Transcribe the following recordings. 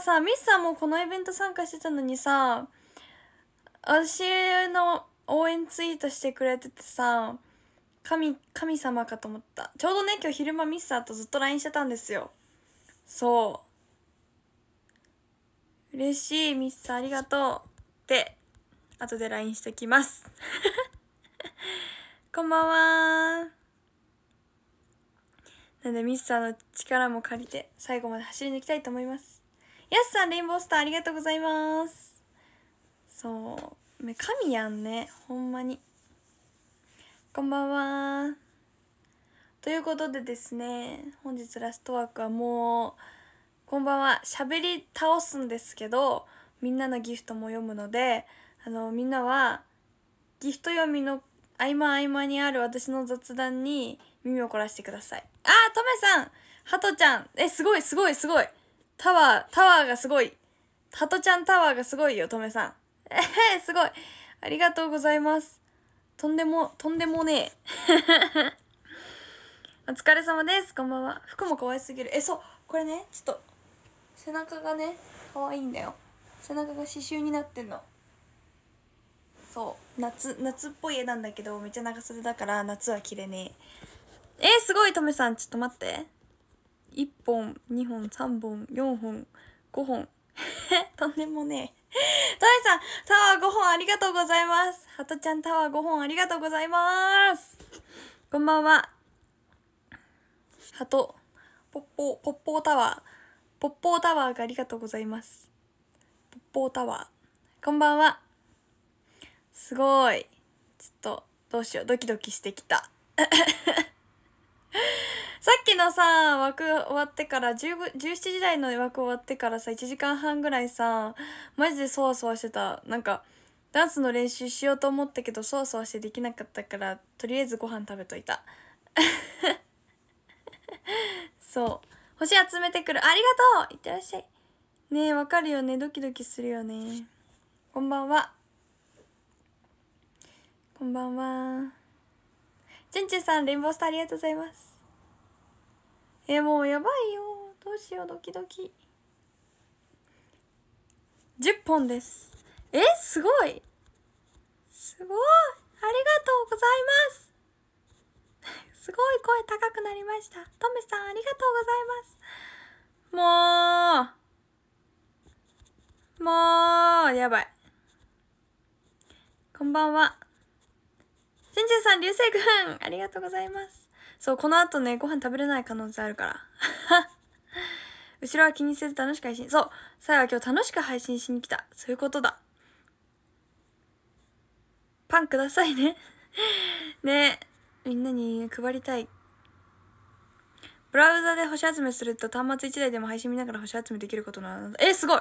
さミスさんもこのイベント参加してたのにさ私の応援ツイートしてくれててさ神神様かと思ったちょうどね今日昼間ミスさんとずっと LINE してたんですよそう嬉しいミスさんありがとうって後で LINE しときます こんばんはなんでミスさんの力も借りて最後まで走り抜きたいと思いますやすさん、レインボースターありがとうございます。そう。神やんね。ほんまに。こんばんは。ということでですね、本日ラストワークはもう、こんばんは。喋り倒すんですけど、みんなのギフトも読むので、あの、みんなは、ギフト読みの合間合間にある私の雑談に耳を凝らしてください。あー、とめさんはとちゃんえ、すごいすごいすごいタワー、タワーがすごい。ハトちゃんタワーがすごいよ、とめさん。えー、すごい。ありがとうございます。とんでも、とんでもねえ。お疲れ様です。こんばんは。服も可愛すぎる。え、そう。これね、ちょっと、背中がね、可愛いんだよ。背中が刺繍になってんの。そう。夏、夏っぽい絵なんだけど、めっちゃ長袖だから、夏は着れねえ。えー、すごい、とめさん。ちょっと待って。1本2本3本4本5本 とんでもねえトイさんタワー5本ありがとうございますハトちゃんタワー5本ありがとうございますこんばんはハトポッポーポッポータワーポッポータワーがありがとうございますポッポータワーこんばんはすごいちょっとどうしようドキドキしてきた さっきのさ、枠終わってから、17時台の枠終わってからさ、1時間半ぐらいさ、マジでそわそわしてた。なんか、ダンスの練習しようと思ったけど、そわそわしてできなかったから、とりあえずご飯食べといた。そう。星集めてくる。ありがとういってらっしゃい。ねえ、わかるよね。ドキドキするよね。こんばんは。こんばんは。ちんちんさん、レインボースターありがとうございます。えもうやばいよ。どうしよう、ドキドキ。10本です。えすごい。すごい。ありがとうございます。すごい声高くなりました。トメさん、ありがとうございます。もう。もう、やばい。こんばんは。ジェさん、流星くん、ありがとうございます。そう、この後ね、ご飯食べれない可能性あるから。後ろは気にせず楽しく配信。そう、さやは今日楽しく配信しに来た。そういうことだ。パンくださいね。ねみんなに配りたい。ブラウザで星集めすると端末1台でも配信見ながら星集めできることなのえすごい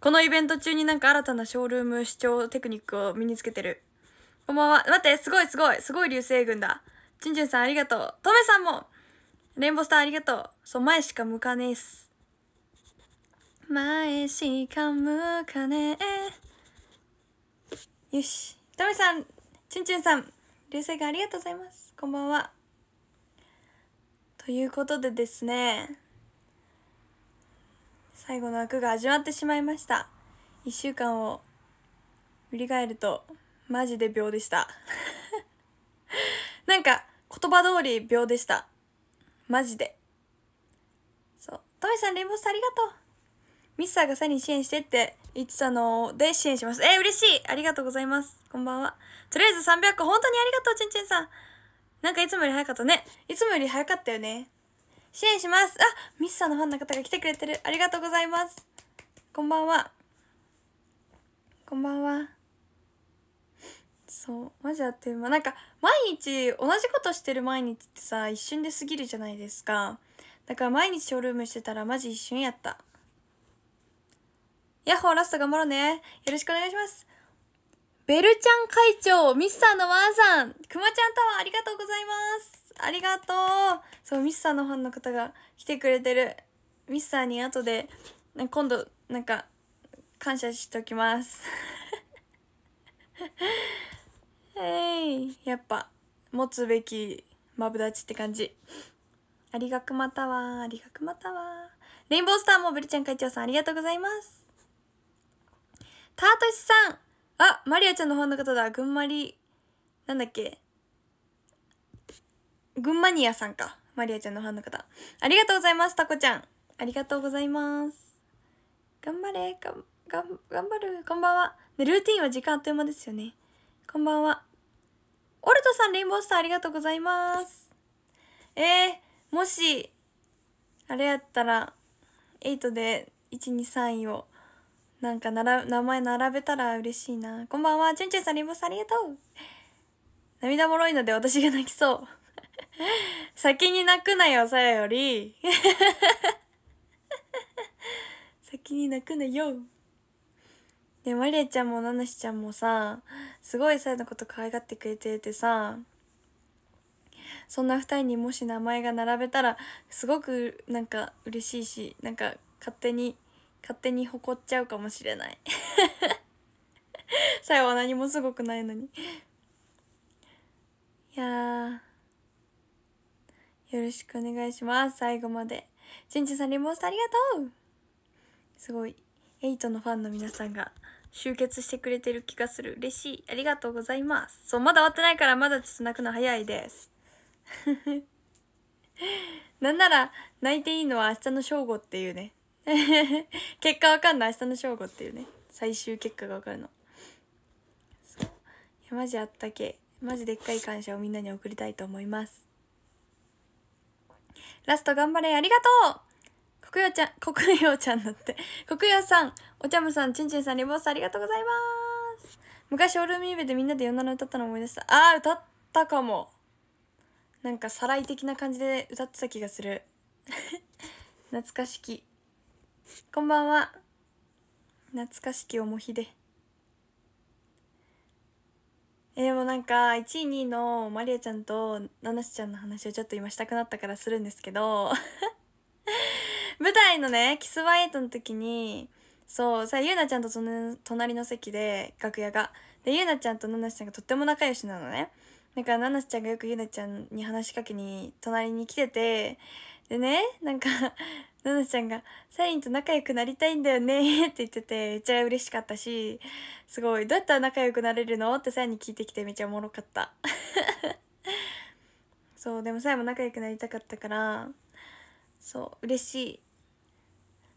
このイベント中になんか新たなショールーム視聴テクニックを身につけてるこんばんは。待って、すごいすごい。すごい流星群だ。ちんちゅんさんありがとう。とめさんもレインボースターありがとう。そう、前しか向かねえっす。前しか向かねえ。よし。とめさん、ちんちゅんさん、流星群ありがとうございます。こんばんは。ということでですね、最後の枠が始まってしまいました。一週間を振り返ると、マジで秒でした なんか言葉通り秒でしたマジでそうトメさんレインボースありがとうミスターがサニー支援してって言ってたので支援しますえー、嬉しいありがとうございますこんばんはとりあえず300個本当にありがとうちんちんさんなんかいつもより早かったねいつもより早かったよね支援しますあミスターのファンの方が来てくれてるありがとうございますこんばんはこんばんはそうマジあっという間なんか毎日同じことしてる毎日ってさ一瞬で過ぎるじゃないですかだから毎日ショールームしてたらマジ一瞬やったヤッホーラスト頑張ろうねよろしくお願いしますベルちゃん会長ミスターのワンさんくまちゃんタワーありがとうございますありがとうそうミスターのファンの方が来てくれてるミスターに後で今度なんか感謝しておきますえいやっぱ持つべきマブダチって感じありがくまたわありがくまたわレインボースターもブリちゃん会長さんありがとうございますタートシさんあマリアちゃんのファンの方だぐんまりなんだっけ群馬ニアさんかマリアちゃんのファンの方ありがとうございますタコちゃんありがとうございます頑張れがんがん頑張るこんばんは、ね、ルーティンは時間あっという間ですよねこんばんは。オルトさん、レインボースターありがとうございます。えー、もし、あれやったら、8で1、2、3位を、なんかなら、名前並べたら嬉しいな。こんばんは。チュンチュンさん、レインボースターありがとう。涙もろいので私が泣きそう。先に泣くなよ、さやより。先に泣くなよ。でマリアちゃんもナナシちゃんもさすごいサやのこと可愛がってくれててさそんな2人にもし名前が並べたらすごくなんか嬉しいしなんか勝手に勝手に誇っちゃうかもしれないさや は何もすごくないのにいやよろしくお願いします最後までちんちさんリモースありがとうすごいエイトのファンの皆さんが集結してくれてる気がする。嬉しい。ありがとうございます。そう、まだ終わってないから、まだちょっと泣くの早いです。なんなら、泣いていいのは明日の正午っていうね。結果わかんない。明日の正午っていうね。最終結果がわかるの。そう。いや、マジあったけ。マジでっかい感謝をみんなに送りたいと思います。ラスト頑張れありがとう国よちゃん、く よちゃんだって。国よさん、おちゃむさん、ちんちんさん、リボースありがとうございます。昔、オールミーベでみんなで夜なの歌ったの思い出した。あー、歌ったかも。なんか、さらい的な感じで歌ってた気がする。懐かしき。こんばんは。懐かしきおもひで。えー、でもなんか1位2位のまりあちゃんとななしちゃんの話をちょっと今したくなったからするんですけど舞台のね、キスワイトの時に、そう、さ、ゆうなちゃんとその隣の席で、楽屋が。で、ゆうなちゃんとななしちゃんがとっても仲良しなのね。だからななしちゃんがよくゆうなちゃんに話しかけに、隣に来てて、でね、なんかなな ちゃんが、サインと仲良くなりたいんだよね って言ってて、めっちゃ嬉しかったし、すごい、どうやったら仲良くなれるのってサインに聞いてきてめっちゃおもろかった。そう、でもサイも仲良くなりたかったから、そう嬉しい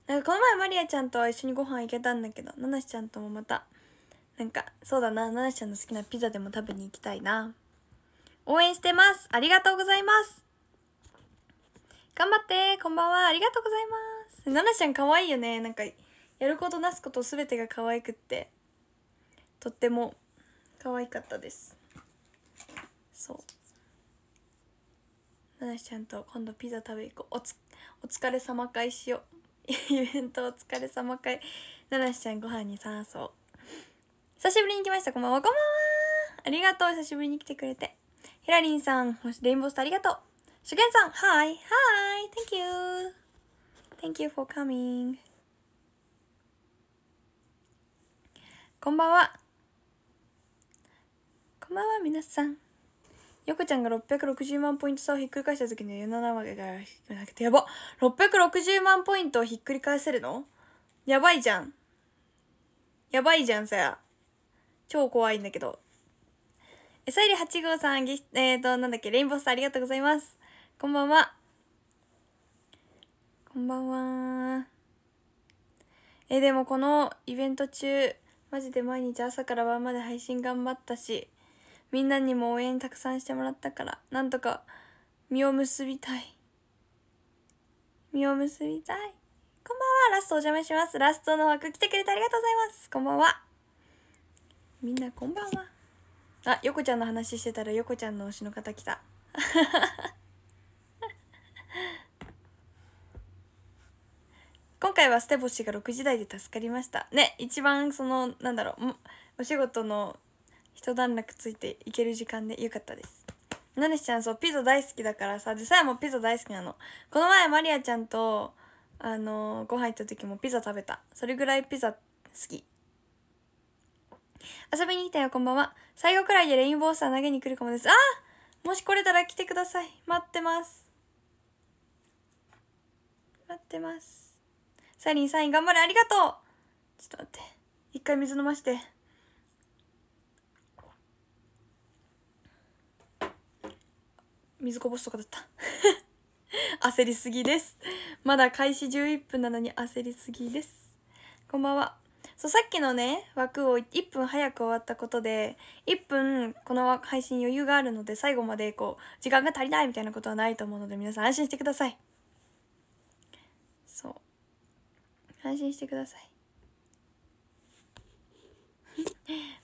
なんかこの前マリアちゃんとは一緒にご飯行けたんだけどななしちゃんともまたなんかそうだなななしちゃんの好きなピザでも食べに行きたいな応援してますありがとうございます頑張ってこんばんはありがとうございますななしちゃん可愛いよねなんかやることなすこと全てが可愛くってとっても可愛かったですそうななしちゃんと今度ピザ食べ行こう。おつ、お疲れ様会しよう。イベントお疲れ様会。ななしちゃんご飯に酸素。久しぶりに来ました。こんばんは。こんばんは。ありがとう。久しぶりに来てくれて。ひらりんさん、レインボースターありがとう。しゅげんさん、はい。はい。Thank you. Thank you for coming. こんばんは。こんばんは、皆さん。ヨコちゃんが660万ポイント差をひっくり返した時の17割がひっくりってやば !660 万ポイントをひっくり返せるのやばいじゃん。やばいじゃん、さや。超怖いんだけど。え、さゆり8号さん、えっ、ー、と、なんだっけ、レインボースターありがとうございます。こんばんは。こんばんは。え、でもこのイベント中、マジで毎日朝から晩まで配信頑張ったし、みんなにも応援たくさんしてもらったからなんとか実を結びたい実を結びたいこんばんはラストお邪魔しますラストの枠来てくれてありがとうございますこんばんはみんなこんばんはあ横ちゃんの話してたら横ちゃんの推しの方来た 今回はステボシが6時台で助かりましたね一番そのなんだろうお仕事の一段落ついていける時間でよかったです。なねしちゃん、そう、ピザ大好きだからさ、でさえもピザ大好きなの。この前、マリアちゃんと、あのー、ご飯行った時もピザ食べた。それぐらいピザ好き。遊びに来たよ、こんばんは。最後くらいでレインボースター投げに来るかもです。あもし来れたら来てください。待ってます。待ってます。サリン、サイン、頑張れ、ありがとうちょっと待って。一回水飲まして。水こぼすとかだった 焦りすぎですまだ開始11分なのに焦りすぎですこんばんはそうさっきのね枠を1分早く終わったことで1分この配信余裕があるので最後までこう時間が足りないみたいなことはないと思うので皆さん安心してくださいそう安心してください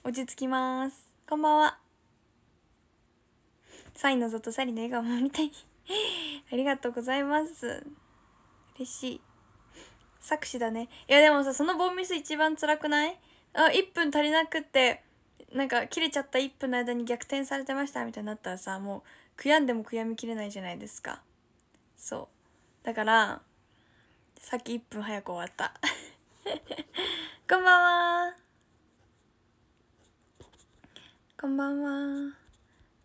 落ち着きますこんばんはサイのとサリの笑顔も見たい ありがとうございます嬉しい作詞だねいやでもさそのボンミス一番辛くないあ1分足りなくってなんか切れちゃった1分の間に逆転されてましたみたいになったらさもう悔やんでも悔やみきれないじゃないですかそうだからさっき1分早く終わった こんばんはこんばんは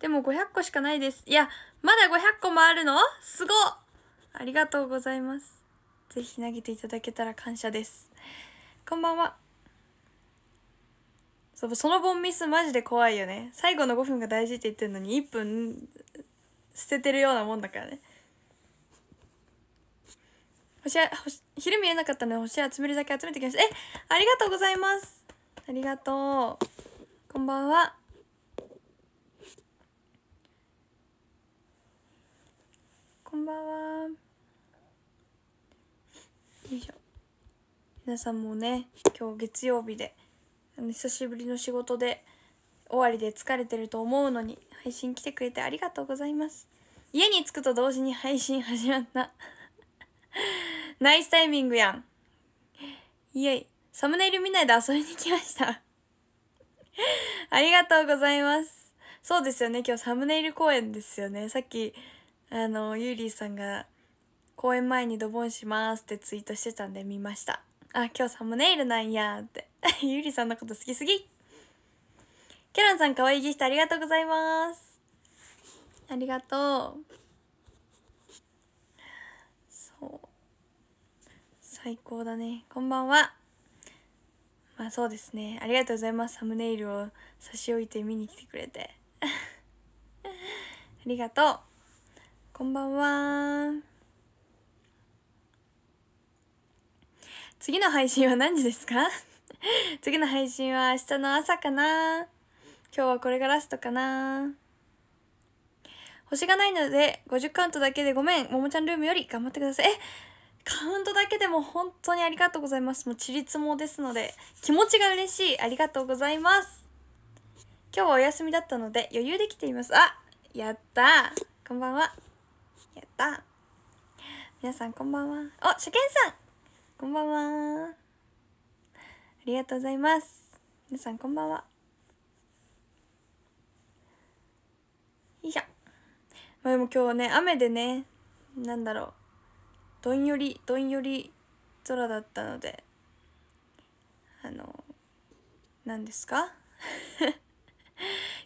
でも500個しかないです。いや、まだ500個もあるのすごありがとうございます。ぜひ投げていただけたら感謝です。こんばんは。そそのボンミスマジで怖いよね。最後の5分が大事って言ってるのに1分捨ててるようなもんだからね。星星昼見えなかったので星集めるだけ集めてきました。えありがとうございます。ありがとう。こんばんは。こんばんはよいしょ皆さんもね今日月曜日で久しぶりの仕事で終わりで疲れてると思うのに配信来てくれてありがとうございます家に着くと同時に配信始まった ナイスタイミングやんイエイサムネイル見ないで遊びに来ました ありがとうございますそうですよね今日サムネイル公演ですよねさっきあのゆりさんが公演前にドボンしますってツイートしてたんで見ましたあ今日サムネイルなんやってゆり さんのこと好きすぎキャランさん可愛いギフトありがとうございますありがとうそう最高だねこんばんはまあそうですねありがとうございますサムネイルを差し置いて見に来てくれて ありがとうこんばんは。次の配信は何時ですか 次の配信は明日の朝かな今日はこれがラストかな星がないので50カウントだけでごめん。ももちゃんルームより頑張ってください。えカウントだけでも本当にありがとうございます。もうチリツモですので気持ちが嬉しい。ありがとうございます。今日はお休みだったので余裕できています。あやったこんばんは。やった皆さんこんばんはお初見さんこんばんはありがとうございます皆さんこんばんはよいしょまあでも今日ね雨でねなんだろうどんよりどんより空だったのであの何ですか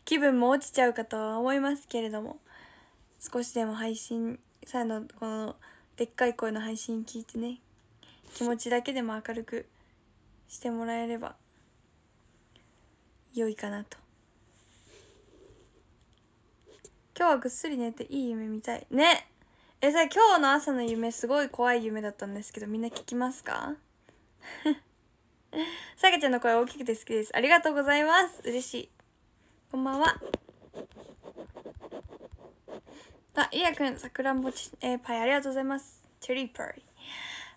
気分も落ちちゃうかとは思いますけれども少しでも配信さあのこのでっかい声の配信聞いてね気持ちだけでも明るくしてもらえれば良いかなと今日はぐっすり寝ていい夢見たいねえさ今日の朝の夢すごい怖い夢だったんですけどみんな聞きますか さけちゃんの声大きくて好きですありがとうございます嬉しいこんばんはあ、いやくん、さくらんぼち、えー、パイありがとうございます。チェリーパイ。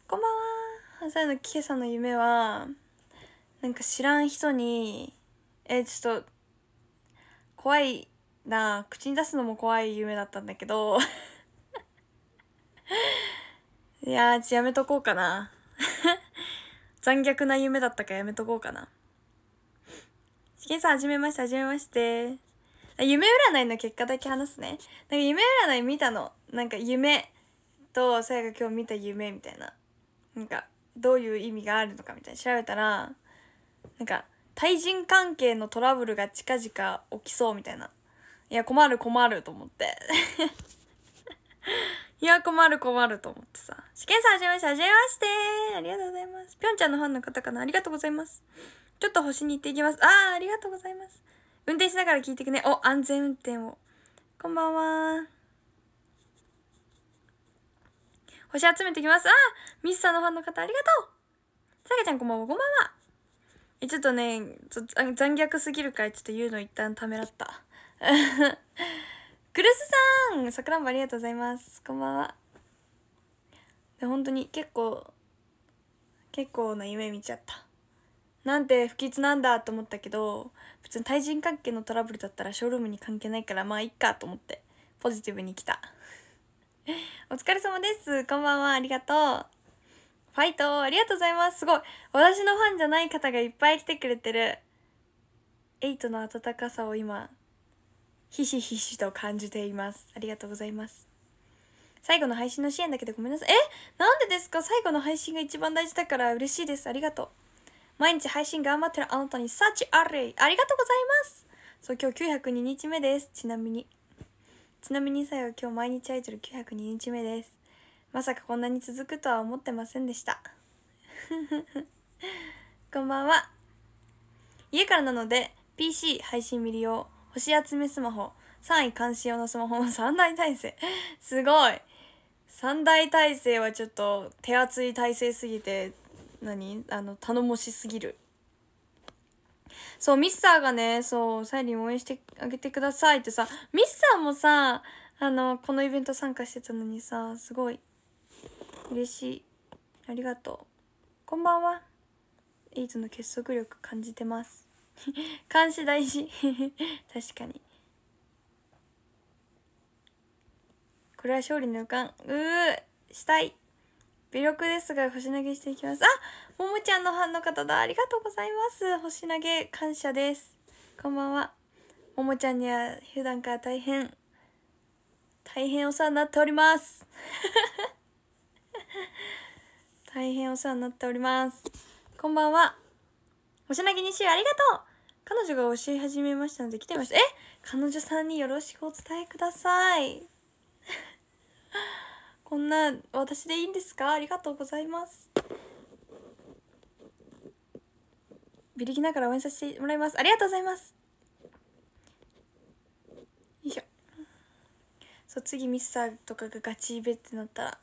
こんばんは。さやの今朝の夢は、なんか知らん人に、えー、ちょっと、怖いな口に出すのも怖い夢だったんだけど、いやー、ちやめとこうかな。残虐な夢だったからやめとこうかな。チキンさん、はじめまして、はじめまして。夢占いの結果だけ話すね。なんか夢占い見たの。なんか夢と、さやが今日見た夢みたいな。なんか、どういう意味があるのかみたいに調べたら、なんか、対人関係のトラブルが近々起きそうみたいな。いや、困る困ると思って。いや、困る困ると思ってさ。試験さんはじめまして、はじめましてありがとうございます。ぴょんちゃんのファンの方かなありがとうございます。ちょっと星に行っていきます。ああ、ありがとうございます。運転しながら聞いてくね。お、安全運転を。こんばんは。星集めてきます。あミスさんのファンの方ありがとうさかちゃんこんばんは、こんばんは。え、ちょっとね、ちょ残虐すぎるからちょっと言うの一旦ためらった。クルスさんさくらんぼありがとうございます。こんばんは。で、本当に結構、結構な夢見ちゃった。なんて不吉なんだと思ったけど、普通に対人関係のトラブルだったらショールームに関係ないからまあいっかと思ってポジティブに来た お疲れ様ですこんばんはありがとうファイトありがとうございますすごい私のファンじゃない方がいっぱい来てくれてるエイトの温かさを今ひしひしと感じていますありがとうございます最後の配信の支援だけでごめんなさいえなんでですか最後の配信が一番大事だから嬉しいですありがとう毎日配信頑張ってるあなたに幸あれありがとうございますそう今日902日目ですちなみにちなみにさよ今日毎日アイドル902日目ですまさかこんなに続くとは思ってませんでした こんばんは家からなので PC 配信ミリ用星集めスマホ3位監視用のスマホの3大体制すごい3大体制はちょっと手厚い体制すぎて何あの頼もしすぎるそうミッサーがねそうサイリン応援してあげてくださいってさミッサーもさあのこのイベント参加してたのにさすごい嬉しいありがとうこんばんはエイズの結束力感じてます監視 大事 確かにこれは勝利の予感うーしたい微力ですが、星投げしていきます。あももちゃんのファンの方だ。ありがとうございます。星投げ感謝です。こんばんは。ももちゃんには普段から大変、大変お世話になっております。大変お世話になっております。こんばんは。星投げ2週ありがとう彼女が教え始めましたので来てました。え彼女さんによろしくお伝えください。こんな私でいいんですかありがとうございますビリギながら応援させてもらいますありがとうございますよいしょそう次ミスターとかがガチイベってなったら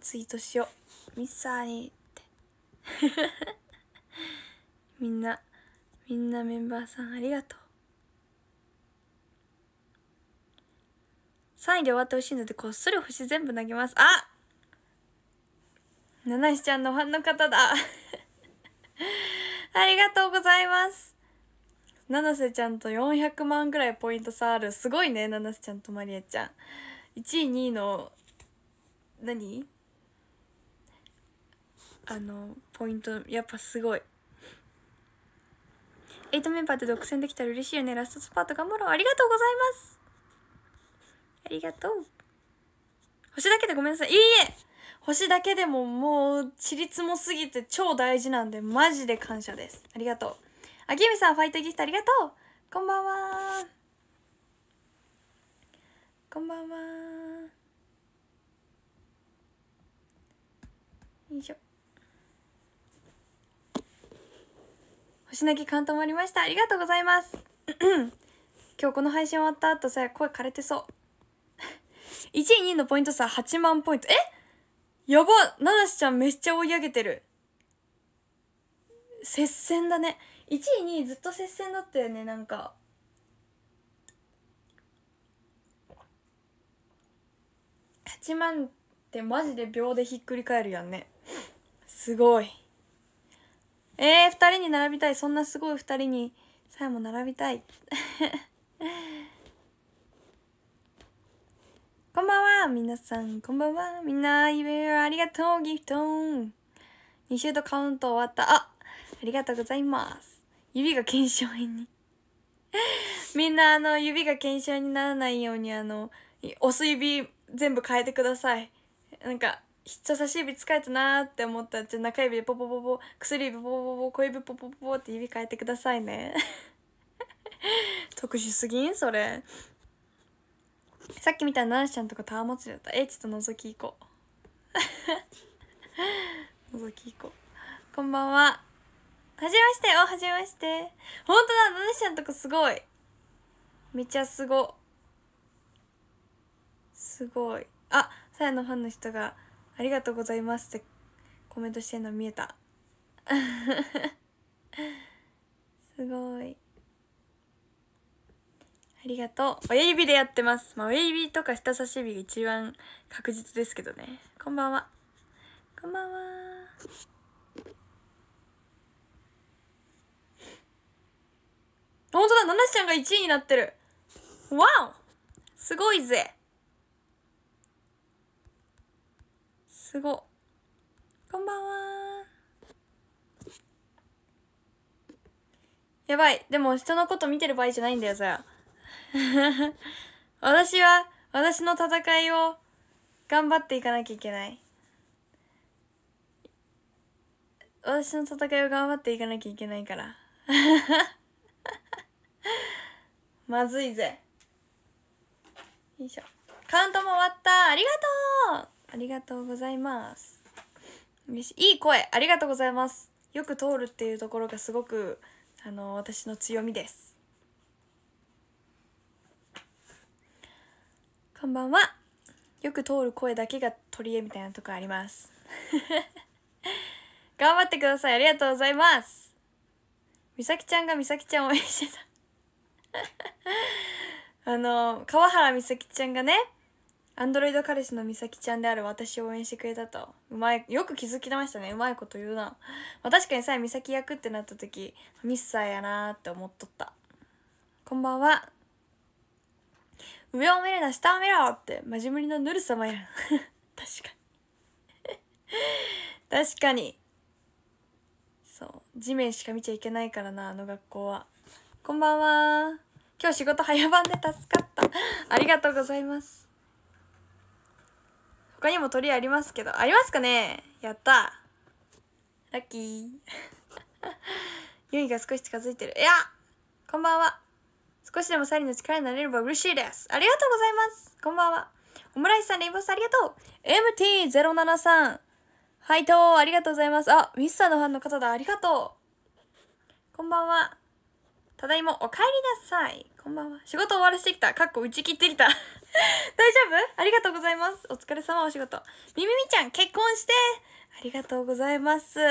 ツイートしようミスターにって みんなみんなメンバーさんありがとう3位で終わってほしいのでこっそり星全部投げますあ七瀬ちゃんのファンの方だ ありがとうございます七瀬ちゃんと400万ぐらいポイント差あるすごいね七瀬ちゃんとまりあちゃん1位2位の何あのポイントやっぱすごい8メンバーで独占できたら嬉しいよねラストスパート頑張ろうありがとうございますありがとう。星だけでごめんなさい。いいえ星だけでももう、ちりつもすぎて超大事なんで、マジで感謝です。ありがとう。あきみさん、ファイトギフトありがとうこんばんはこんばんはよいしょ。星なき感動もありました。ありがとうございます。今日この配信終わった後さ、声枯れてそう。1位2位のポイント差8万ポイント。えやばななしちゃんめっちゃ追い上げてる。接戦だね。1位2位ずっと接戦だったよね、なんか。8万ってマジで秒でひっくり返るやんね。すごい。えー、2人に並びたい。そんなすごい2人にさえも並びたい。こんばんは皆さん、こんばんはみんな、イベありがとうギフト2シュートカウント終わった。あありがとうございます。指が腱鞘炎に みんな、あの、指が腱鞘炎にならないように、あの、押す指全部変えてください。なんか、人差し指疲れたなーって思ったら、ち中指でポポポポ、薬指ポポポポ、小指ポポポポって指変えてくださいね。特殊すぎんそれ。さっき見たナンシゃんとかタワー祭りだったえちょっと覗き行こう 覗き行こうこんばんははじめましておはじめましてほんとだナンシゃんとかすごいめちゃすごすごいあさやのファンの人が「ありがとうございます」ってコメントしてるの見えた すごい。りがとう。親指でやってます。まあ、親指とか人差し指が一番確実ですけどね。こんばんは。こんばんは。本当だ、ななちゃんが1位になってる。わおすごいぜ。すご。こんばんは。やばい。でも人のこと見てる場合じゃないんだよ、さ。私は、私の戦いを頑張っていかなきゃいけない。私の戦いを頑張っていかなきゃいけないから。まずいぜ。よいしょ。カウントも終わったありがとうありがとうございます。嬉しい。いい声ありがとうございます。よく通るっていうところがすごく、あの、私の強みです。こんばんはよく通る声だけが取り柄みたいなとこあります 頑張ってくださいありがとうございますみさきちゃんがみさきちゃんを応援してた あの川原みさきちゃんがねアンドロイド彼氏のみさきちゃんである私を応援してくれたと。うまい、よく気づきましたね。うまいこと言うな。まあ、確かにさ、えみさき役ってなった時、ミッサーやなーって思っとった。こんばんは。上を見るな下を見ろってマジムリのヌル様や 確かに 確かにそう地面しか見ちゃいけないからなあの学校はこんばんは今日仕事早番で助かったありがとうございます他にも鳥ありますけどありますかねやったラッキー ユイが少し近づいてるいやこんばんは少しでもサリの力になれれば嬉しいです。ありがとうございます。こんばんは。オムライスさん、レイボスありがとう。MT073。配当ありがとうございます。あ、ミスターのファンの方だ。ありがとう。こんばんは。ただいま、お帰りなさい。こんばんは。仕事終わらせてきた。かっこ打ち切ってきた。大丈夫ありがとうございます。お疲れ様、お仕事。みみみちゃん、結婚してありがとうございます。じ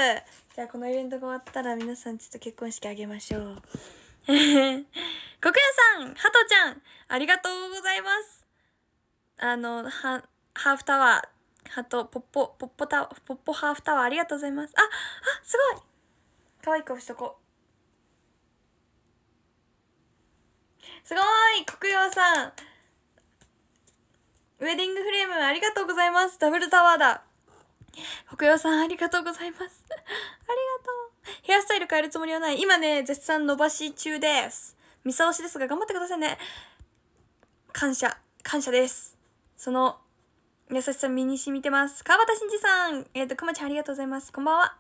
ゃあ、このイベントが終わったら、皆さんちょっと結婚式あげましょう。国 屋さん、ハトちゃん、ありがとうございます。あの、ハーフタワー、ハト、ポッポ、ポッポタ、ポッポハーフタワー、ありがとうございます。あ、あ、すごい可愛い顔しとこう。すごい国屋さんウェディングフレームありがとうございますダブルタワーだ北洋さん、ありがとうございます。ありがとう。ヘアスタイル変えるつもりはない。今ね、絶賛伸ばし中です。見直しですが、頑張ってくださいね。感謝。感謝です。その、優しさ身に染みてます。川端慎二さん。えっ、ー、と、くまちゃんありがとうございます。こんばんは。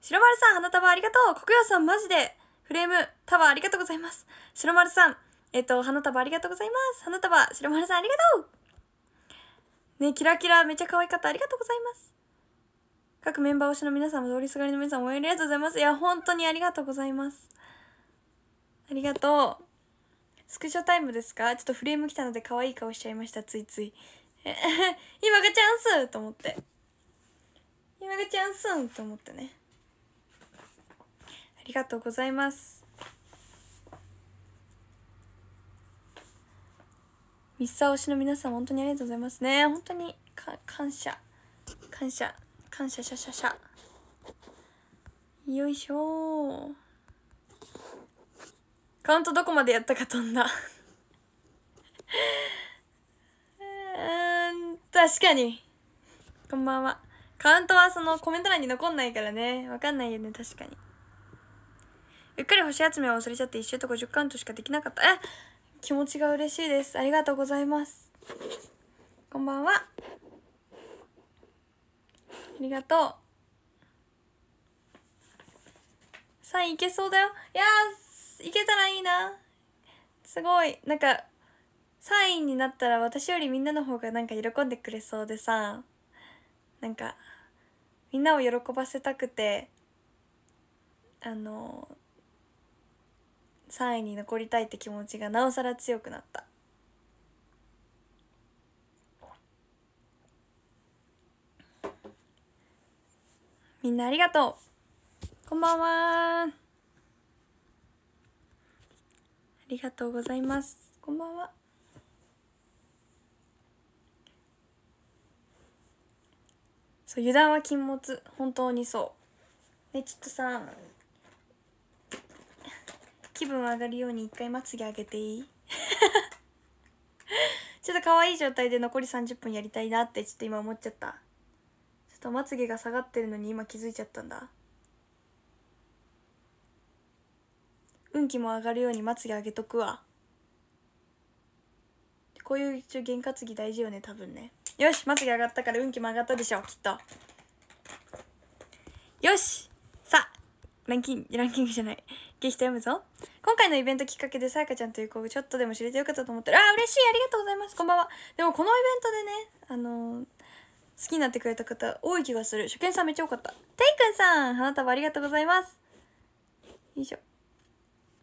白丸さん、花束ありがとう。黒曜さん、マジで。フレーム、タワーありがとうございます。白丸さん、えっ、ー、と、花束ありがとうございます。花束、白丸さんありがとうねキラキラめっちゃ可愛かったありがとうございます各メンバー推しの皆さんも通りすがりの皆さんも応援ありがとうございますいや本当にありがとうございますありがとうスクショタイムですかちょっとフレーム来たので可愛い顔しちゃいましたついつい 今がチャンスと思って今がチャンスと思ってねありがとうございますミッサ推しの皆さん本当にありがとうございますね本当に感謝感謝感謝シャシャシャよいしょカウントどこまでやったか飛んだうん確かにこんばんはカウントはそのコメント欄に残んないからねわかんないよね確かにうっかり星集めを忘れちゃって1周と50カウントしかできなかったえ気持ちが嬉しいですありがとうございますこんばんはありがとうサインいけそうだよいやいけたらいいなすごいなんかサインになったら私よりみんなの方がなんか喜んでくれそうでさなんかみんなを喜ばせたくてあの3位に残りたいって気持ちがなおさら強くなったみんなありがとうこんばんはありがとうございますこんばんはそう油断は禁物本当にそうねちっとさん気分上がるように一回まつげ上げていい ちょっと可愛い状態で残り30分やりたいなってちょっと今思っちゃったちょっとまつげが下がってるのに今気づいちゃったんだ運気も上がるようにまつげ上げとくわこういう一応験担ぎ大事よね多分ねよしまつげ上がったから運気も上がったでしょきっとよしさあランキングランキングじゃないきして読むぞ。今回のイベントきっかけでさやかちゃんという子をちょっとでも知れてよかったと思ってる。あ嬉しいありがとうございます。こんばんは。でもこのイベントでね、あのー、好きになってくれた方多い気がする。初見さんめっちゃ多かった。ていくんさん花束ありがとうございます。よいしょ。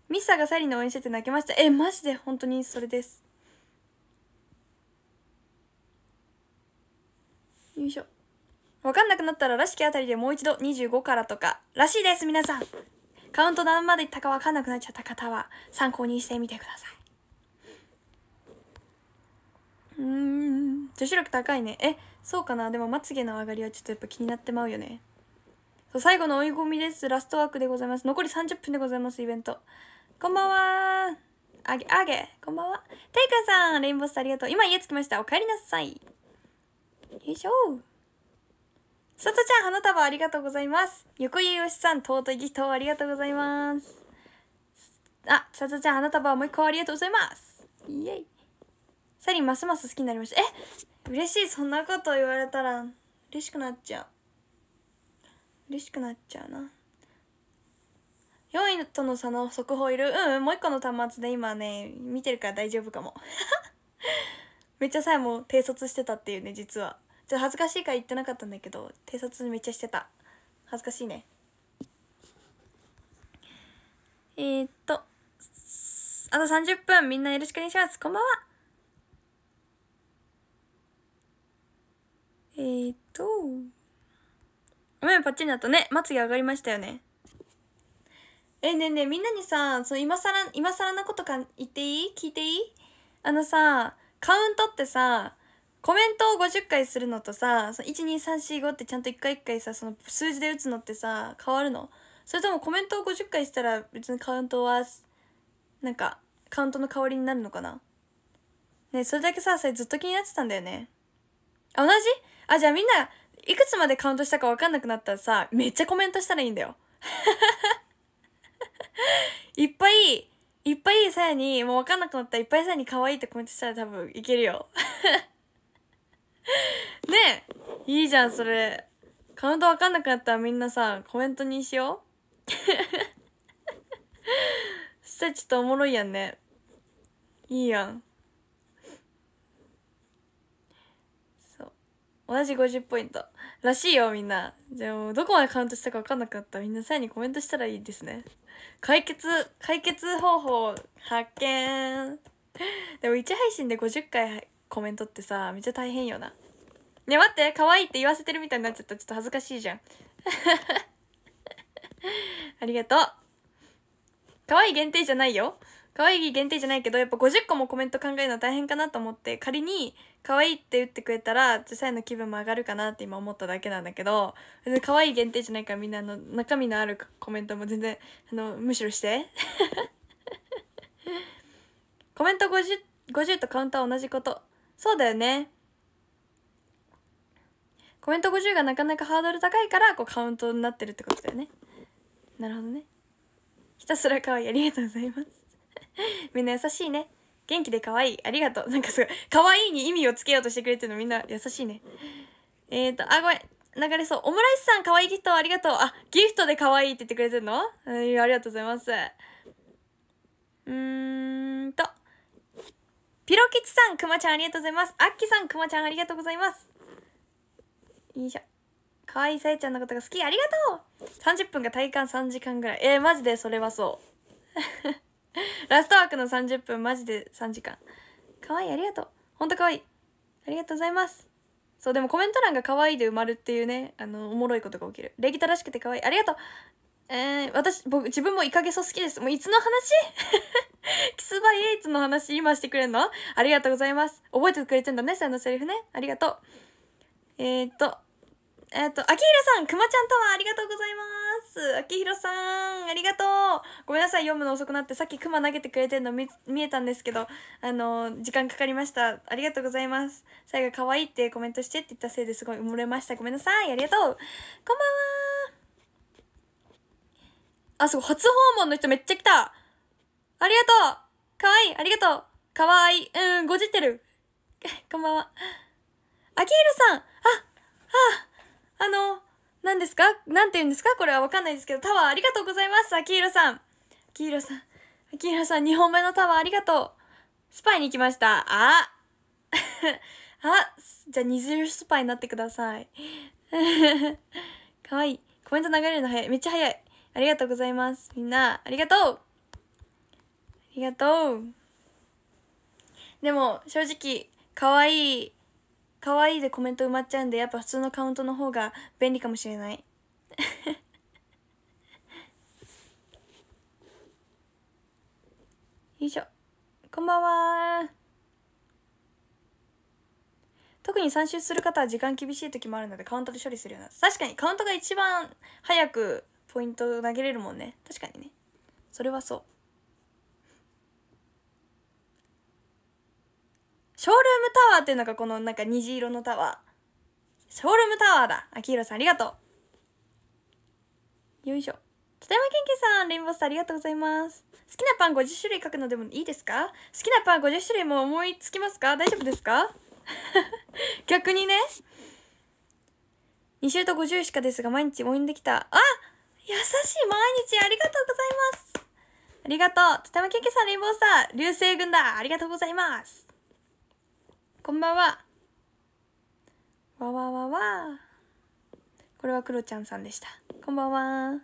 ミッサーがサリーの応援してて泣きました。え、マジで本当にそれです。よいしょ。わかんなくなったら、らしきあたりでもう一度25からとか、らしいです、皆さん。カウント何までいったか分かんなくなっちゃった方は参考にしてみてください。うん、女子力高いね。え、そうかなでもまつげの上がりはちょっとやっぱ気になってまうよね。そう最後の追い込みです。ラストワークでございます。残り30分でございます、イベント。こんばんはあげ、あげ、こんばんは。ていかさん、レインボースありがとう。今家着きました。お帰りなさい。よいしょさとちゃん、花束ありがとうございます。横井よしさん、尊いギフトありがとうございます。あ、さとちゃん、花束もう一個ありがとうございます。イェイ。サリン、ますます好きになりました。え嬉しい。そんなこと言われたら、嬉しくなっちゃう。嬉しくなっちゃうな。4位との差の速報いるうん、うん、もう一個の端末で今ね、見てるから大丈夫かも。めっちゃさえも低卒してたっていうね、実は。っと恥ずかしいから言ってなかったんだけど偵察めっちゃしてた恥ずかしいねえー、っとあと30分みんなよろしくお願いしますこんばんはえー、っとおんパッチリだとねまつげ上がりましたよねえねえねえみんなにさそう今更今更なことか言っていい聞いていいあのさカウントってさコメントを50回するのとさ12345ってちゃんと1回1回さその数字で打つのってさ変わるのそれともコメントを50回したら別にカウントはなんかカウントの代わりになるのかなねそれだけさそれずっと気になってたんだよねあ同じあじゃあみんないくつまでカウントしたか分かんなくなったらさめっちゃコメントしたらいいんだよ いっぱいいっぱいさやにもう分かんなくなったらいっぱいさやに可愛いってコメントしたら多分いけるよねえいいじゃんそれカウントわかんなかったらみんなさコメントにしよう そしたらちょっとおもろいやんねいいやんそう同じ50ポイントらしいよみんなじゃあもうどこまでカウントしたかわかんなかったみんなさらにコメントしたらいいですね解決解決方法発見でも1配信で50回コメントってさめっちゃ大変よなね待って可愛いって言わせてるみたいになっちゃったちょっと恥ずかしいじゃん ありがとう可愛い限定じゃないよ可愛い限定じゃないけどやっぱ50個もコメント考えるの大変かなと思って仮に可愛いって打ってくれたら実際の気分も上がるかなって今思っただけなんだけど可愛い限定じゃないからみんなの中身のあるコメントも全然あのむしろして コメント 50, 50とカウンター同じことそうだよねコメント50がなかなかハードル高いからこうカウントになってるってことだよねなるほどねひたすら可愛いありがとうございます みんな優しいね元気で可愛いありがとうなんかすごい可愛いに意味をつけようとしてくれてるのみんな優しいねえっ、ー、とあごめん流れそうオムライスさん可愛いギフトありがとうあギフトで可愛いって言ってくれてるの、えー、ありがとうございますうーんとピロキチさん、くまちゃんありがとうございます。あっきさん、くまちゃんありがとうございます。よいしょかわいいさえちゃんのことが好きありがとう30分が体感3時間ぐらいえー、マジでそれはそう ラストワークの30分マジで3時間かわいいありがとうほんとかわいいありがとうございますそうでもコメント欄が可愛いで埋まるっていうねあのおもろいことが起きる礼儀正しくて可愛いありがとうえー、私僕自分もイカゲソ好きですもういつの話 キスバイエイツの話今してくれんのありがとうございます覚えてくれてんだねさんのセリフねありがとうえー、っと、えー、っと、秋広さん、くまちゃんタワーありがとうございます。秋広さん、ありがとう。ごめんなさい、読むの遅くなって、さっきくま投げてくれてるの見見えたんですけど、あの時間かかりました。ありがとうございます。最後、可愛いってコメントしてって言ったせいですごい埋もれました。ごめんなさい、ありがとう。こんばんは。あ、そう、初訪問の人めっちゃ来た。ありがとう。かわいい、ありがとう。かわいい。うん、ごじってる。こんばんは。あきひろさん、ああの、何ですか何て言うんですかこれはわかんないですけど、タワーありがとうございます、アキーロさん。アキーロさん。アキーロさん、2本目のタワーありがとう。スパイに行きました。あ あ、じゃあ二重スパイになってください。かわいい。コメント流れるの早い。めっちゃ早い。ありがとうございます。みんな、ありがとうありがとうでも、正直、かわいい可愛いでコメント埋まっちゃうんで、やっぱ普通のカウントの方が便利かもしれない。よいしょ。こんばんは。特に3周する方は時間厳しい時もあるのでカウントで処理するような。確かにカウントが一番早くポイント投げれるもんね。確かにね。それはそう。ショールームタワーっていうのがこのなんか虹色のタワー。ショールームタワーだ。秋広さんありがとう。よいしょ。北山健介さん、レインボースターありがとうございます。好きなパン50種類書くのでもいいですか好きなパン50種類も思いつきますか大丈夫ですか 逆にね。2週と50しかですが、毎日応援できた。あ優しい毎日ありがとうございますありがとう北山健介さん、レインボースター流星群だありがとうございますこんばんは。わわわわ。これはクロちゃんさんでした。こんばんは。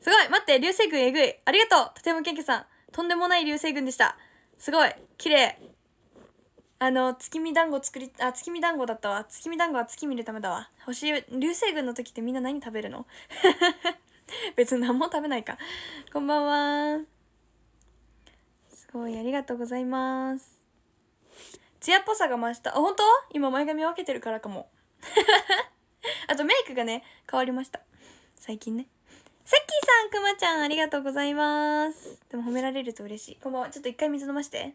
すごい待って流星群えぐいありがとうとてもけんけさんとんでもない流星群でしたすごい綺麗あの月見団子作りあ月見団子だったわ月見団子は月見るためだわ星流星群の時ってみんな何食べるの 別に何も食べないかこんばんはすごいありがとうございますツヤっぽさが増したあ本当今前髪分けてるからかも あとメイクがね変わりました最近ねセッキーさんくまちゃんありがとうございますでも褒められると嬉しいこんばんはちょっと一回水飲まして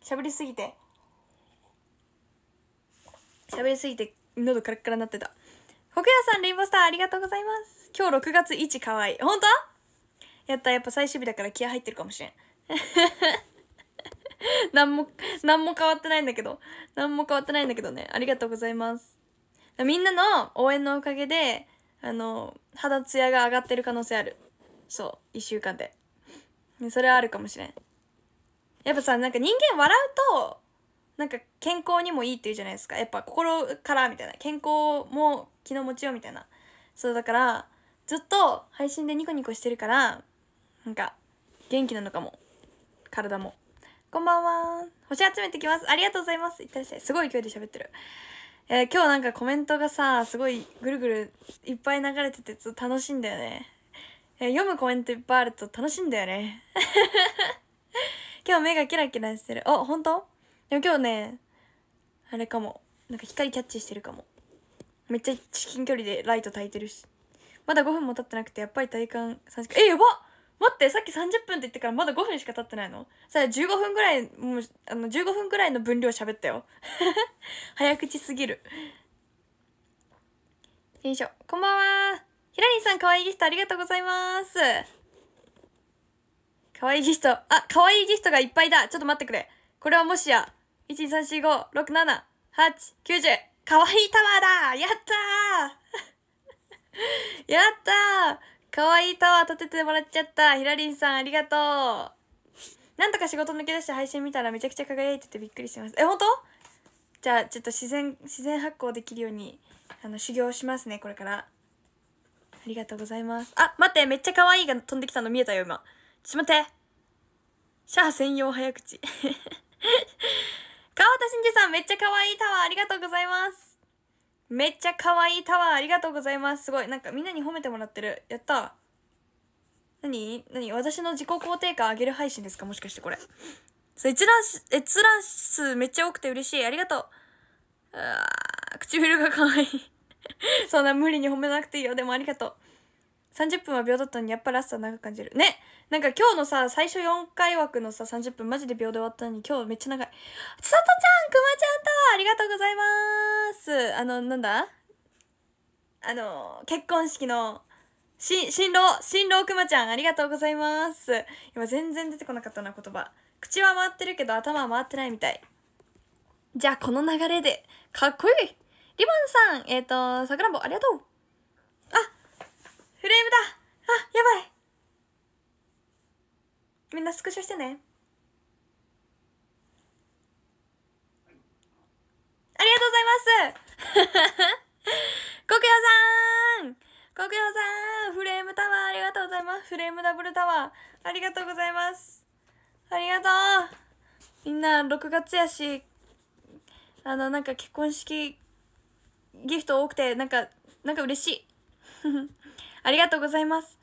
しゃべりすぎてしゃべりすぎて喉カラッカラになってたコクヤさんレインボースターありがとうございます今日6月1かわいい本当やったやっぱ最終日だから気合入ってるかもしれん何 も、何も変わってないんだけど。何も変わってないんだけどね。ありがとうございます。みんなの応援のおかげで、あの、肌ツヤが上がってる可能性ある。そう。一週間で。それはあるかもしれん。やっぱさ、なんか人間笑うと、なんか健康にもいいっていうじゃないですか。やっぱ心からみたいな。健康も気の持ちよみたいな。そうだから、ずっと配信でニコニコしてるから、なんか元気なのかも。体も。こんばんは。星集めてきます。ありがとうございます。いってらっしゃい。すごい勢いで喋ってる。えー、今日なんかコメントがさ、すごいぐるぐるいっぱい流れてて、ちょっと楽しいんだよね。えー、読むコメントいっぱいあると楽しいんだよね。今日目がキラキラしてる。あ、本当でも今日ね、あれかも。なんか光キャッチしてるかも。めっちゃ至近距離でライト焚いてるし。まだ5分も経ってなくて、やっぱり体感3時間。え、やばっ待ってさっき30分って言ってからまだ5分しか経ってないのさあ15分ぐらいもうあの15分ぐらいの分量喋ったよ 早口すぎるよいしょこんばんはひらりんさんかわいいギフトありがとうございますかわいいギフトあかわいいギフトがいっぱいだちょっと待ってくれこれはもしや1 2 3 4 5 6 7 8 9 0かわいいタワーだやったー やったーかわいいタワー立ててもらっちゃった。ひらりんさん、ありがとう。なんとか仕事抜け出して配信見たらめちゃくちゃ輝いててびっくりします。え、本当じゃあ、ちょっと自然、自然発酵できるように、あの、修行しますね、これから。ありがとうございます。あ、待って、めっちゃ可愛いが飛んできたの見えたよ、今。ちょっと待って。シャア専用早口。川田真二さん、めっちゃ可愛いタワーありがとうございます。めっちゃ可愛いタワーありがとうございます。すごい。なんかみんなに褒めてもらってる。やった何何私の自己肯定感上げる配信ですかもしかしてこれ。閲覧、閲覧数めっちゃ多くて嬉しい。ありがとう。う唇が可愛い。そんな無理に褒めなくていいよ。でもありがとう。30分は秒だったのにやっぱラスト長く感じる。ねなんか今日のさ、最初4回枠のさ、30分マジで秒で終わったのに今日めっちゃ長い。ちさとちゃんくまちゃんとありがとうございますあの、なんだあの、結婚式の、し、新郎、新郎くまちゃんありがとうございます今全然出てこなかったな、言葉。口は回ってるけど頭は回ってないみたい。じゃあこの流れで、かっこいいリボンさん、えっ、ー、と、さくらんぼありがとうあフレームだあ、やばいみんなスクショしてねありがとうございます コクヨさんコクヨさんフレームタワーありがとうございますフレームダブルタワーありがとうございますありがとうみんな6月やしあのなんか結婚式ギフト多くてなんかなんか嬉しい ありがとうございます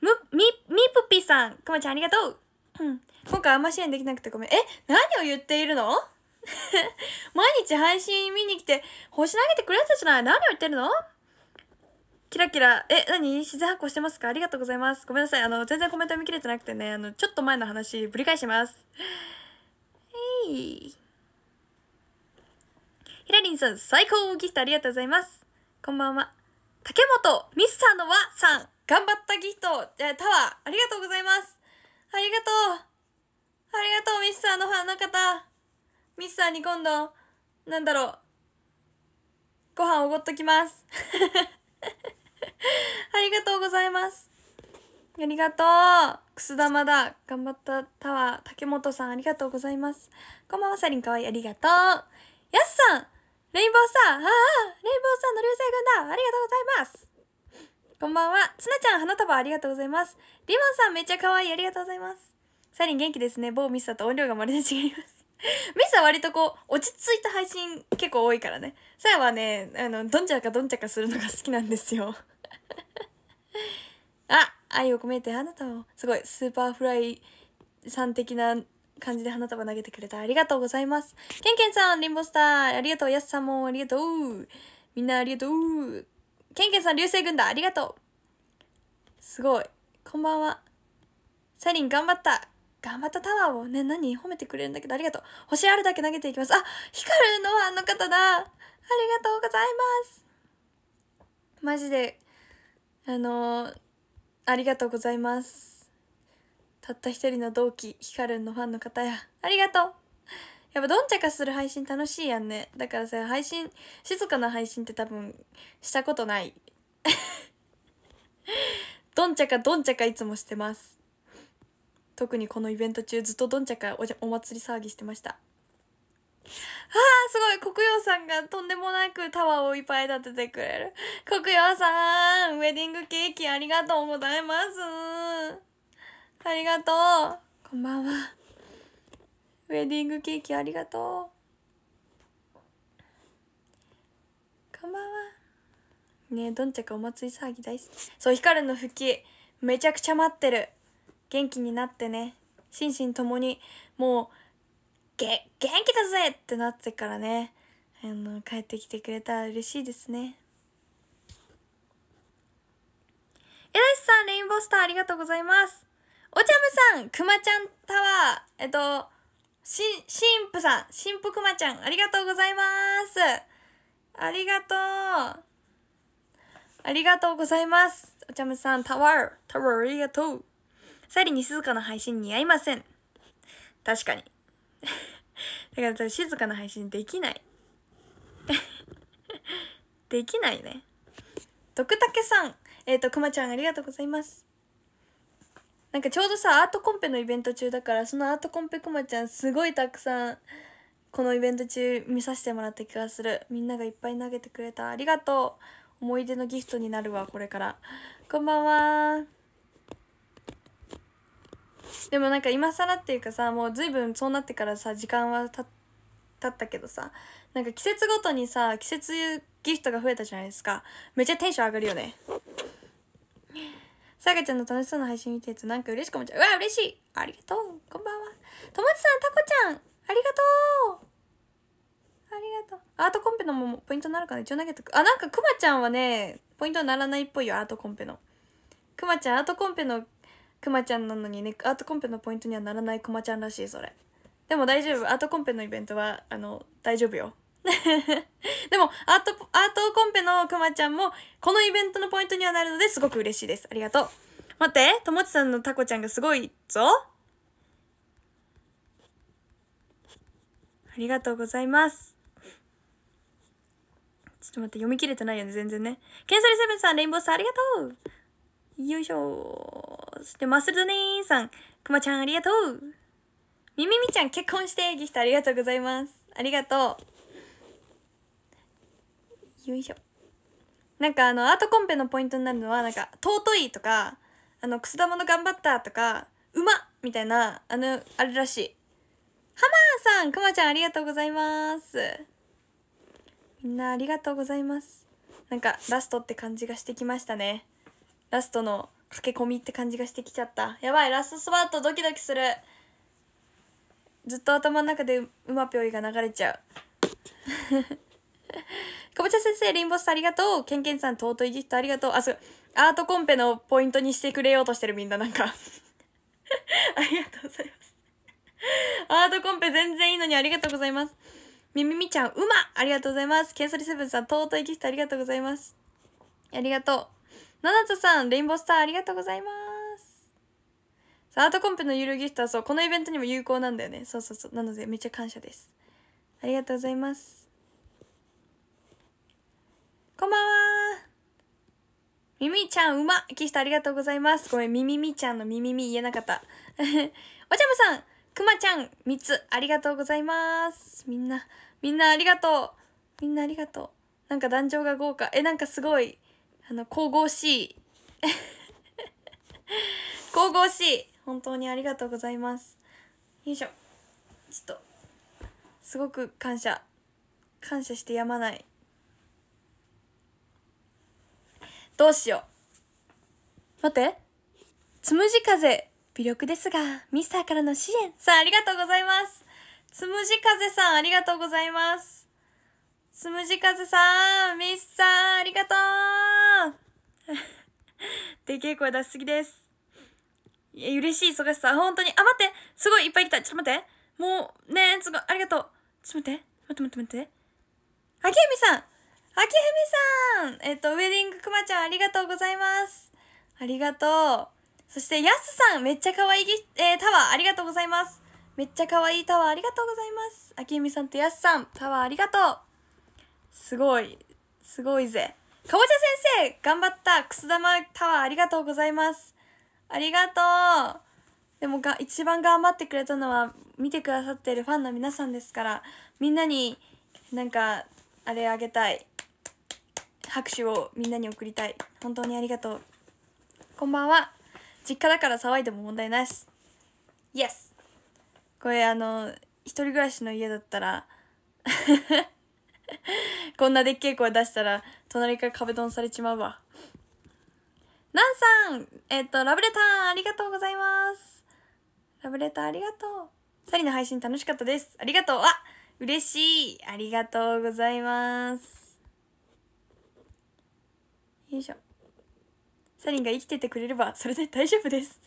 むみみぷぴさんくまちゃんありがとううん。今回あんま支援できなくてごめん。え何を言っているの 毎日配信見に来て星投げてくれたじゃない何を言ってるのキラキラ、え、何自然発光してますかありがとうございます。ごめんなさい。あの、全然コメント見切れてなくてね、あの、ちょっと前の話、ぶり返します。えい。ひらりんさん、最高ギフトありがとうございます。こんばんは。竹本ミスターの和さん、頑張ったギフト、タワー、ありがとうございます。ありがとうありがとう、ミスターのファンの方ミスターに今度、なんだろう、ご飯おごっときます。ありがとうございます。ありがとう。くす玉だ。頑張ったタワー。竹本さん、ありがとうございます。こんばんは、サリンかわいい。ありがとう。やすさんレインボーさん、ーああレインボーさんの流星群だありがとうございますこんばんは。つなちゃん、花束ありがとうございます。リボンさんめっちゃ可愛い。ありがとうございます。サリン元気ですね。某ミスだと音量がまるで違います。ミスは割とこう、落ち着いた配信結構多いからね。サヤはね、あの、どんちゃかどんちゃかするのが好きなんですよ。あ愛を込めてあなたを。すごい、スーパーフライさん的な感じで花束投げてくれた。ありがとうございます。ケンケンさん、リンボスター、ありがとう。やすさんもありがとう。みんなありがとう。ケンケンさん、流星軍団、ありがとう。すごい。こんばんは。サリン頑張った頑張ったタワーをね、何褒めてくれるんだけどありがとう。星あるだけ投げていきます。あ、光るのファンの方だありがとうございますマジで、あのー、ありがとうございます。たった一人の同期、ヒカルンのファンの方や、ありがとうやっぱどんちゃかする配信楽しいやんね。だからさ、配信、静かな配信って多分、したことない。どんちゃかどんちゃかいつもしてます特にこのイベント中ずっとどんちゃかおお祭り騒ぎしてましたああ、すごい黒曜さんがとんでもなくタワーをいっぱい立ててくれる。黒曜さんウェディングケーキありがとうございます。ありがとう。こんばんは。ウェディングケーキありがとう。こんばんは。ねどんちゃかお祭り騒ぎ大好きそう光の復帰めちゃくちゃ待ってる元気になってね心身ともにもうげ元気だぜってなってからねあの帰ってきてくれたら嬉しいですねえらしさんレインボースターありがとうございますおちゃむさんくまちゃんタワーえっとし、しんさん、神父くまちゃん、ありがとうございます。ありがとう。ありがとうございます。お茶目さん、タワー、タワーありがとう。サリに静かな配信似合いません。確かに。だから多分静かな配信できない。できないね。ドクタケさん、えっ、ー、と、くまちゃんありがとうございます。なんかちょうどさ、アートコンペのイベント中だから、そのアートコンペくまちゃんすごいたくさん、このイベント中見させてもらった気がする。みんながいっぱい投げてくれた。ありがとう。思い出のギフトになるわこれからこんばんはでもなんか今更っていうかさもう随分そうなってからさ時間はた経ったけどさなんか季節ごとにさ季節ギフトが増えたじゃないですかめっちゃテンション上がるよねさがちゃんの楽しそうな配信見てるとなんか嬉しく思っちゃううわ嬉しいありがとうこんばんはともちさんたこちゃんありがとうりがとう。アートコンペのもポイントになるから一応投げとく。あ、なんかくまちゃんはね、ポイントにならないっぽいよ、アートコンペの。くまちゃん、アートコンペのくまちゃんなのにね、アートコンペのポイントにはならないくまちゃんらしい、それ。でも大丈夫。アートコンペのイベントは、あの、大丈夫よ。でも、アート、アートコンペのくまちゃんも、このイベントのポイントにはなるのですごく嬉しいです。ありがとう。待って、ともちさんのタコちゃんがすごいぞ。ありがとうございます。ょっと待って、読み切れてないよね、全然ね。ケンソリセブンさん、レインボーさん、ありがとうよいしょそして、マスルドネーさん、くまちゃん、ありがとうみみみちゃん、結婚してギフトありがとうございます。ありがとう。よいしょ。なんか、あの、アートコンペのポイントになるのは、なんか、尊いとか、あの、くす玉の頑張ったとか、うまみたいな、あの、あれらしい。ハマーさん、くまちゃん、ありがとうございます。みんなありがとうございます。なんかラストって感じがしてきましたね。ラストの駆け込みって感じがしてきちゃった。やばい、ラストスワートドキドキする。ずっと頭の中でうまぴょいが流れちゃう。かぼちゃ先生、リンボスさんありがとう。けんけんさん、尊いギフトありがとう。あ、そう、アートコンペのポイントにしてくれようとしてるみんななんか ありがとうございます。アートコンペ全然いいのにありがとうございます。みみみちゃん、うまありがとうございます。ケンソリセブンさん、尊いギフトありがとうございます。ありがとう。ななつさん、レインボースターありがとうございます。サアートコンペの有料ギフトはそう、このイベントにも有効なんだよね。そうそうそう。なので、めっちゃ感謝です。ありがとうございます。こんばんはみみちゃん、うまギフトありがとうございます。ごめん、みみみちゃんのみみみ言えなかった。おじゃむさん、くまちゃん、みつ、ありがとうございます。みんな、みんなありがとうみんなありがとうなんか壇上が豪華えなんかすごいあの神々しい 神々しい本当にありがとうございますよいしょちょっとすごく感謝感謝してやまないどうしよう待ってつむじ風微力ですがミスターからの支援さんありがとうございますつむじ風さん、ありがとうございます。つむじ風さん、ミスさん、ありがとうでけえ声出しすぎです。いや、嬉しい、忙しさ。本当に。あ、待ってすごいいっぱい来た。ちょっと待って。もう、ねえ、すごい。ありがとう。ちょっと待って。待って待って待って。あきふみさんあきふみさんえっ、と、ウェディングくまちゃんありがとうございます。ありがとう。そして、やすさんめっちゃ可愛い、えー、タワーありがとうございます。めっちゃ可愛いタワーありがとうございますあきみさんとやすさんタワーありがとうすごいすごいぜかぼちゃ先生頑張ったくす玉タワーありがとうございますありがとうでもが一番頑張ってくれたのは見てくださってるファンの皆さんですからみんなになんかあれあげたい拍手をみんなに送りたい本当にありがとうこんばんは実家だから騒いでも問題なしイエスこれあの、一人暮らしの家だったら こんなでっけえ声出したら、隣から壁ドンされちまうわ。なんさんえっ、と、ラブレターありがとうございます。ラブレターありがとう。サリの配信楽しかったです。ありがとう。わ嬉しいありがとうございます。よいしょ。サリンが生きててくれれば、それで大丈夫です。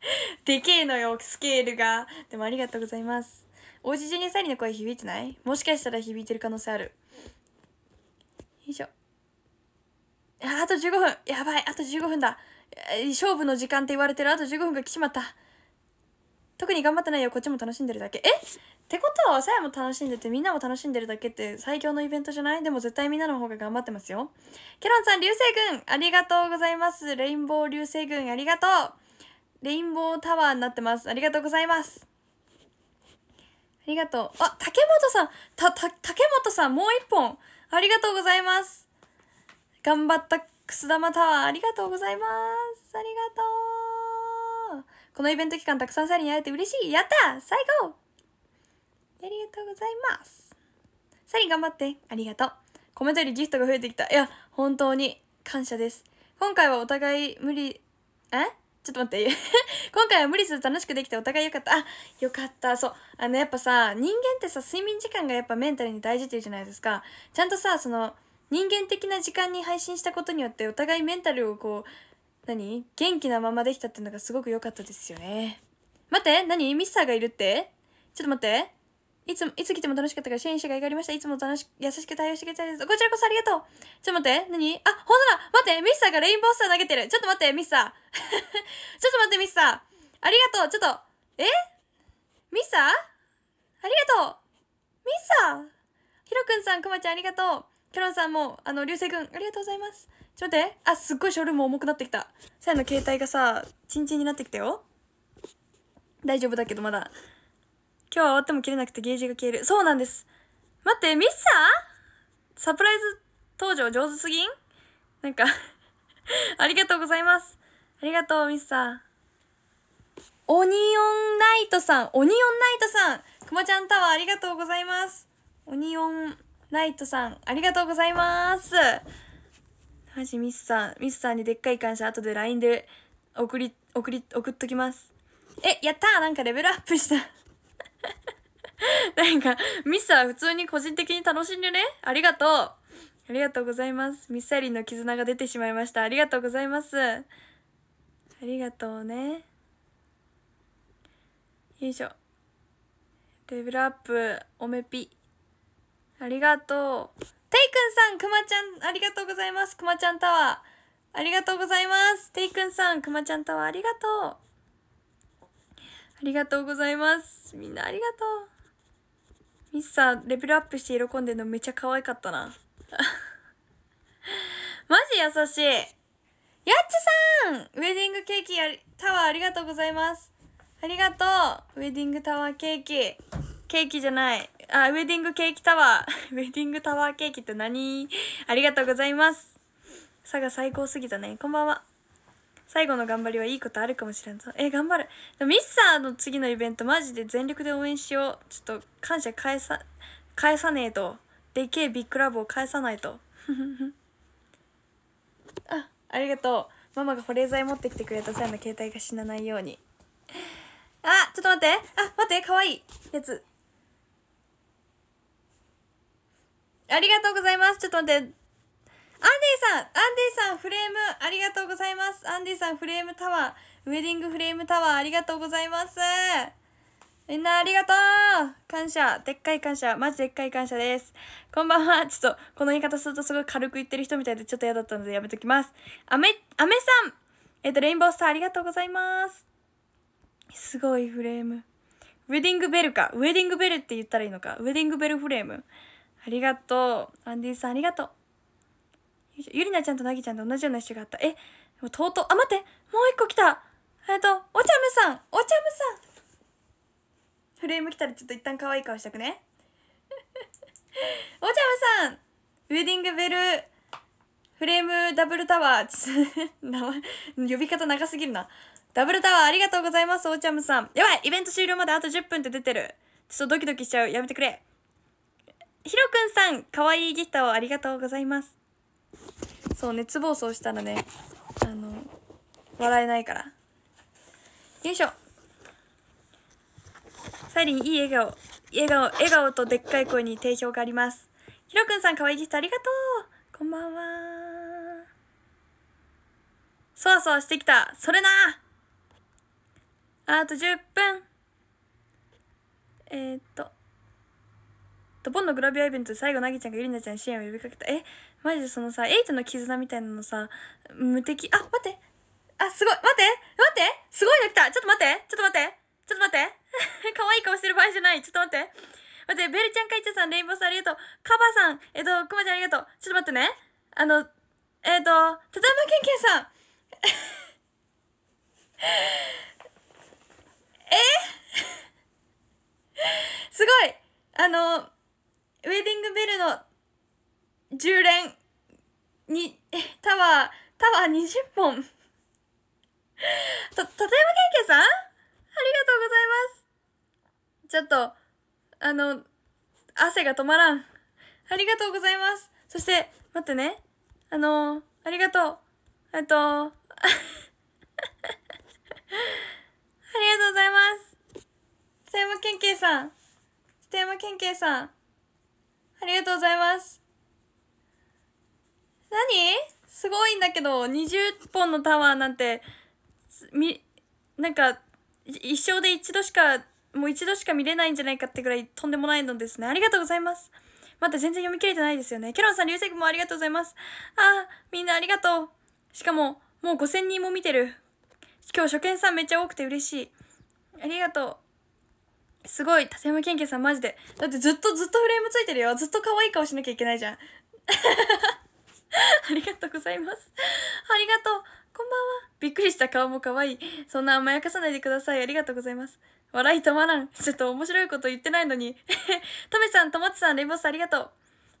でけえのよ、スケールが。でもありがとうございます。おじジにサリの声響いてないもしかしたら響いてる可能性ある。よいしょ。あ、あと15分。やばい。あと15分だ。勝負の時間って言われてる。あと15分が来ちまった。特に頑張ってないよ。こっちも楽しんでるだけ。えってことは、さやも楽しんでて、みんなも楽しんでるだけって最強のイベントじゃないでも絶対みんなの方が頑張ってますよ。ケロンさん、流星群ありがとうございます。レインボー流星群ありがとう。レインボータワーになってます。ありがとうございます。ありがとう。あ、竹本さんた、た、竹本さん、もう一本ありがとうございます。頑張ったくす玉タワー、ありがとうございます。ありがとう。このイベント期間、たくさんサリに会えて嬉しい。やった最高ありがとうございます。サリ頑張って。ありがとう。コメントよりギフトが増えてきた。いや、本当に感謝です。今回はお互い無理、えちょっと待って 今回は無理せず楽しくできてお互い良かった。あ、良かった。そう。あの、やっぱさ、人間ってさ、睡眠時間がやっぱメンタルに大事っていうじゃないですか。ちゃんとさ、その、人間的な時間に配信したことによって、お互いメンタルをこう、何元気なままできたっていうのがすごく良かったですよね。待って何ミスターがいるってちょっと待って。いつも、いつ来ても楽しかったから支援者がいがりました。いつも楽し、優しく対応してくれたです。こちらこそありがとう。ちょっと待って、何あ、ほんとだ待って、ミスターがレインボースター投げてる。ちょっと待って、ミスター。ちょっと待って、ミスター。ありがとう。ちょっと、えミスターありがとう。ミスターひろくんさん、くまちゃんありがとう。キャロンさんも、あの、流星くん、ありがとうございます。ちょっと待って。あ、すっごいショルも重くなってきた。さやの携帯がさ、チンチンになってきたよ。大丈夫だけど、まだ。今日は終わっても切れなくてゲージが消える。そうなんです。待って、ミッサーサプライズ登場上手すぎんなんか ありがとうございます。ありがとう、ミッサー。オニオンナイトさん、オニオンナイトさん、くまちゃんタワーありがとうございます。オニオンナイトさん、ありがとうございます。マジミスサー、ミスサーにでっかい感謝、後で LINE で送り、送り、送っときます。え、やったーなんかレベルアップした。なんか、ミスは普通に個人的に楽しんでね。ありがとう。ありがとうございます。ミスエリンの絆が出てしまいました。ありがとうございます。ありがとうね。よいしょ。レベルアップ、おめぴ。ありがとう。ていくんさん、くまちゃん、ありがとうございます。くまちゃんタワー。ありがとうございます。ていくんさん、くまちゃんタワー、ありがとう。ありがとうございます。みんなありがとう。ミスさー、レベルアップして喜んでるのめっちゃ可愛かったな。マジ優しい。やっちさんウェディングケーキタワーありがとうございます。ありがとうウェディングタワーケーキ。ケーキじゃない。あ、ウェディングケーキタワー。ウェディングタワーケーキって何ありがとうございます。佐賀最高すぎたね。こんばんは。最後の頑張りはいいことあるかもしれんぞ。え、頑張る。ミッサーの次のイベントマジで全力で応援しよう。ちょっと感謝返さ、返さねえと。でけえビッグラブを返さないと。あ、ありがとう。ママが保冷剤持ってきてくれた際の携帯が死なないように。あ、ちょっと待って。あ、待って、かわいいやつ。ありがとうございます。ちょっと待って、アンディさんアンディさんフレームありがとうございますアンディさんフレームタワーウェディングフレームタワーありがとうございますみんなありがとう感謝でっかい感謝マジでっかい感謝ですこんばんはちょっとこの言い方するとすごい軽く言ってる人みたいでちょっと嫌だったのでやめときますあめあめさんえっ、とレインボースターありがとうございますすごいフレームウェディングベルかウェディングベルって言ったらいいのかウェディングベルフレームありがとうアンディさんありがとうゆりなちゃんとなぎちゃんと同じような人があった。え、とうとう、あ、待って、もう一個来た。えっと、おちゃむさん、おちゃむさん。フレーム来たらちょっと一旦可愛い顔したくね。おちゃむさん、ウェディングベル、フレームダブルタワー、名前、呼び方長すぎるな。ダブルタワーありがとうございます、おちゃむさん。やばいイベント終了まであと10分って出てる。ちょっとドキドキしちゃう。やめてくれ。ひろくんさん、かわいいギターをありがとうございます。そう熱暴走したらねあの笑えないからよいしょサイリンいい笑顔笑顔笑顔とでっかい声に定評がありますひろくんさん可愛いギフありがとうこんばんはそわそわしてきたそれなあと10分えー、っとドボンのグラビアイベントで最後なぎちゃんがゆりなちゃんに支援を呼びかけたえマジでそのさ、エイトの絆みたいなのさ、無敵、あ、待って。あ、すごい。待って待ってすごいの来たちょっと待ってちょっと待ってちょっと待って 可愛い顔してる場合じゃないちょっと待って待って、ベルちゃんかいちゃさん、レインボーさんありがとう。カバさん、えっと、くまちゃんありがとう。ちょっと待ってね。あの、えっと、ただいまけんけんさん え すごいあの、ウェディングベルの10連にタワータワー20本と立山ケンケさんありがとうございますちょっとあの汗が止まらんありがとうございますそして待ってねあのありがとうえっと ありがとうございます立山県警さん立山県警さんありがとうございます何すごいんだけど、20本のタワーなんて、み、なんか、一生で一度しか、もう一度しか見れないんじゃないかってぐらいとんでもないのですね。ありがとうございます。まだ全然読み切れてないですよね。ケロンさん、流星君もありがとうございます。あみんなありがとう。しかも、もう5000人も見てる。今日初見さんめっちゃ多くて嬉しい。ありがとう。すごい、立山研究さんマジで。だってずっとずっとフレームついてるよ。ずっと可愛い顔しなきゃいけないじゃん。ありがとうございます。ありがとう。こんばんは。びっくりした顔も可愛い。そんな甘やかさないでください。ありがとうございます。笑い止まらん。ちょっと面白いこと言ってないのに。ト めさん、ともちさん、レイボスありがと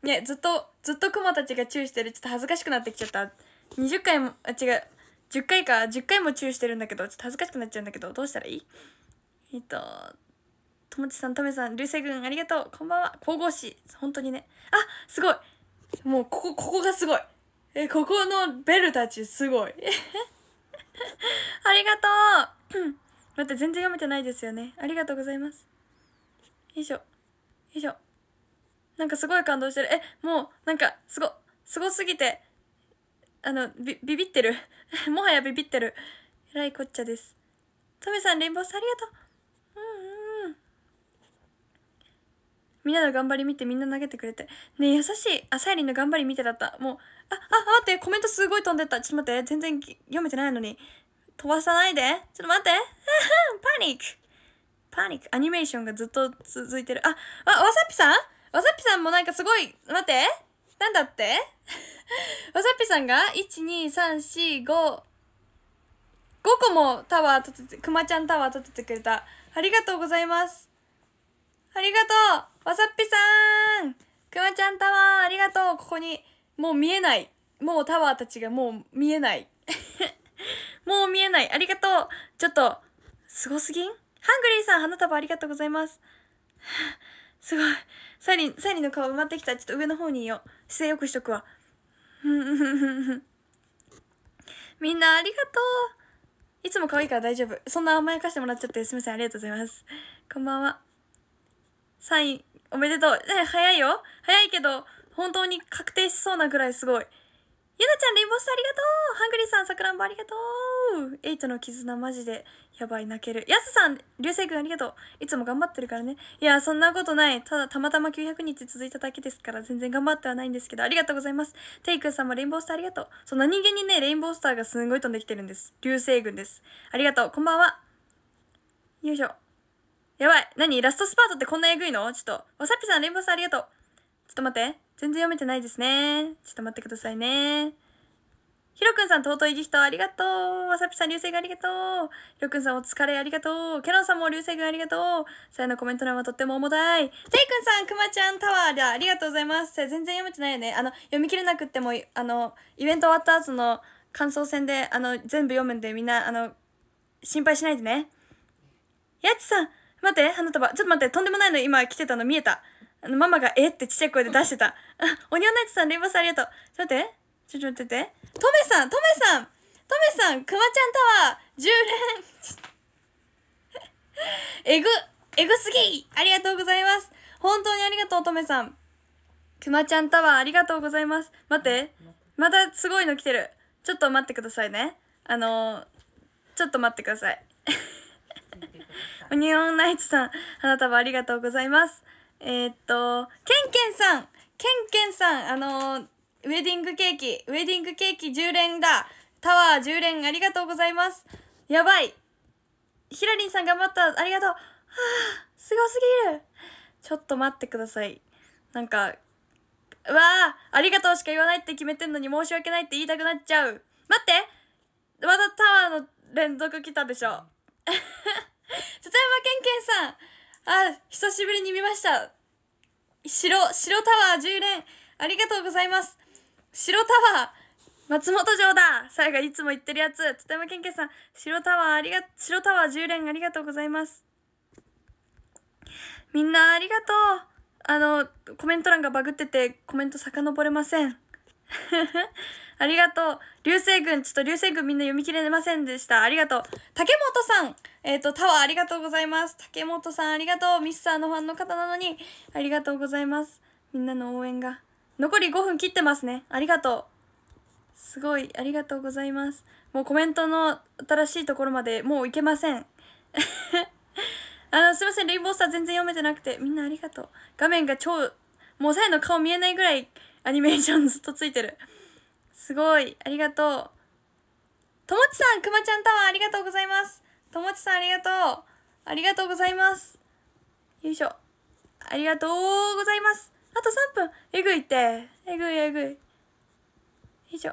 う。ね、ずっと、ずっとクマたちがチューしてる。ちょっと恥ずかしくなってきちゃった。20回も、あ、違う。10回か、10回もチューしてるんだけど、ちょっと恥ずかしくなっちゃうんだけど、どうしたらいいえっと、ともちさん、トメさん、流星群ありがとう。こんばんは。神々しい。本当にね。あ、すごい。もうここ、ここがすごい。え、ここのベルたちすごい。ありがとう待って、全然読めてないですよね。ありがとうございます。よいしょ。よいしょ。なんかすごい感動してる。え、もう、なんか、すご、すごすぎて、あの、ビ、ビビってる。もはやビビってる。えらいこっちゃです。トメさん、レインボーさんありがとう。みんなの頑張り見てみんな投げてくれて。ね優しい。あ、さイりンの頑張り見てだった。もう、あ、あ、待って、コメントすごい飛んでった。ちょっと待って、全然読めてないのに。飛ばさないで。ちょっと待って。パニック。パニック。アニメーションがずっと続いてる。あ、あ、わさぴさんわさぴさんもなんかすごい、待って。なんだって わさぴさんが ?1,2,3,4,5,5 個もタワー立てて、くまちゃんタワー立ててくれた。ありがとうございます。ありがとうわさっぴさんくまちゃんタワーありがとうここに、もう見えない。もうタワーたちがもう見えない。もう見えない。ありがとうちょっと、すごすぎんハングリーさん、花束ありがとうございます。すごい。サリン、サリンの顔埋まってきた。ちょっと上の方にいよう。姿勢よくしとくわ。みんなありがとういつも可愛いから大丈夫。そんな甘やかしてもらっちゃってすみません。ありがとうございます。こんばんは。サイン、おめでとう。え、早いよ。早いけど、本当に確定しそうなぐらいすごい。ゆなちゃん、レインボースターありがとうハングリーさん、さくらんぼありがとうエイトの絆マジで、やばい泣ける。やすさん、流星群ありがとういつも頑張ってるからね。いや、そんなことない。ただ、たまたま900日続いただけですから、全然頑張ってはないんですけど、ありがとうございます。テイクさんもレインボースターありがとう。そんな人間にね、レインボースターがすんごい飛んできてるんです。流星群です。ありがとう。こんばんは。よいしょ。やばい。何ラストスパートってこんなえぐいのちょっと。わさぴさん、レインボーさんありがとう。ちょっと待って。全然読めてないですね。ちょっと待ってくださいね。ひろくんさん、尊いギフトありがとう。わさぴさん、流星群ありがとう。ひろくんさん、お疲れありがとう。ケロンさんも流星群ありがとう。さやのコメント欄はとっても重たい。ていくんさん、くまちゃんタワーでありがとうございます。全然読めてないよね。あの、読み切れなくっても、あの、イベント終わった後の感想戦で、あの、全部読むんで、みんな、あの、心配しないでね。やちさん、待って花束ちょっと待ってとんでもないの今来てたの見えたあのママが「えっ?」てちっちゃい声で出してた「あオニオンナイツさんレイバスありがとう」ちょっと待ってちょっと待っててトメさんトメさんトメさんくまちゃんタワー10連 えぐえぐすぎありがとうございます本当にありがとうトメさんくまちゃんタワーありがとうございます待ってまたすごいの来てるちょっと待ってくださいねあのー、ちょっと待ってくださいオ ニオンナイツさん、花束ありがとうございます。えー、っと、ケンケンさん、ケンケンさん、あのー、ウェディングケーキ、ウェディングケーキ10連だ。タワー10連ありがとうございます。やばい。ひらりんさん頑張った。ありがとう。はあ、すごすぎる。ちょっと待ってください。なんか、わあ、ありがとうしか言わないって決めてんのに申し訳ないって言いたくなっちゃう。待ってまたタワーの連続来たでしょ。里山けんけんさんあ、久しぶりに見ました。白、白タワー10連、ありがとうございます。白タワー、松本城ださやがいつも言ってるやつ。里山けんけんさん、白タワー、ありが、白タワー10連ありがとうございます。みんなありがとう。あの、コメント欄がバグってて、コメント遡れません。ありがとう。流星群、ちょっと流星群みんな読み切れませんでした。ありがとう。竹本さん、えっ、ー、と、タワーありがとうございます。竹本さんありがとう。ミスターのファンの方なのに、ありがとうございます。みんなの応援が。残り5分切ってますね。ありがとう。すごい、ありがとうございます。もうコメントの新しいところまでもういけません。あの、すいません、レインボースター全然読めてなくて、みんなありがとう。画面が超、もうさえの顔見えないぐらいアニメーションずっとついてる。すごい。ありがとう。ともちさん、くまちゃんタワーありがとうございます。ともちさんありがとう。ありがとうございます。よいしょ。ありがとうございます。あと3分。えぐいって。えぐいえぐい。よいしょ。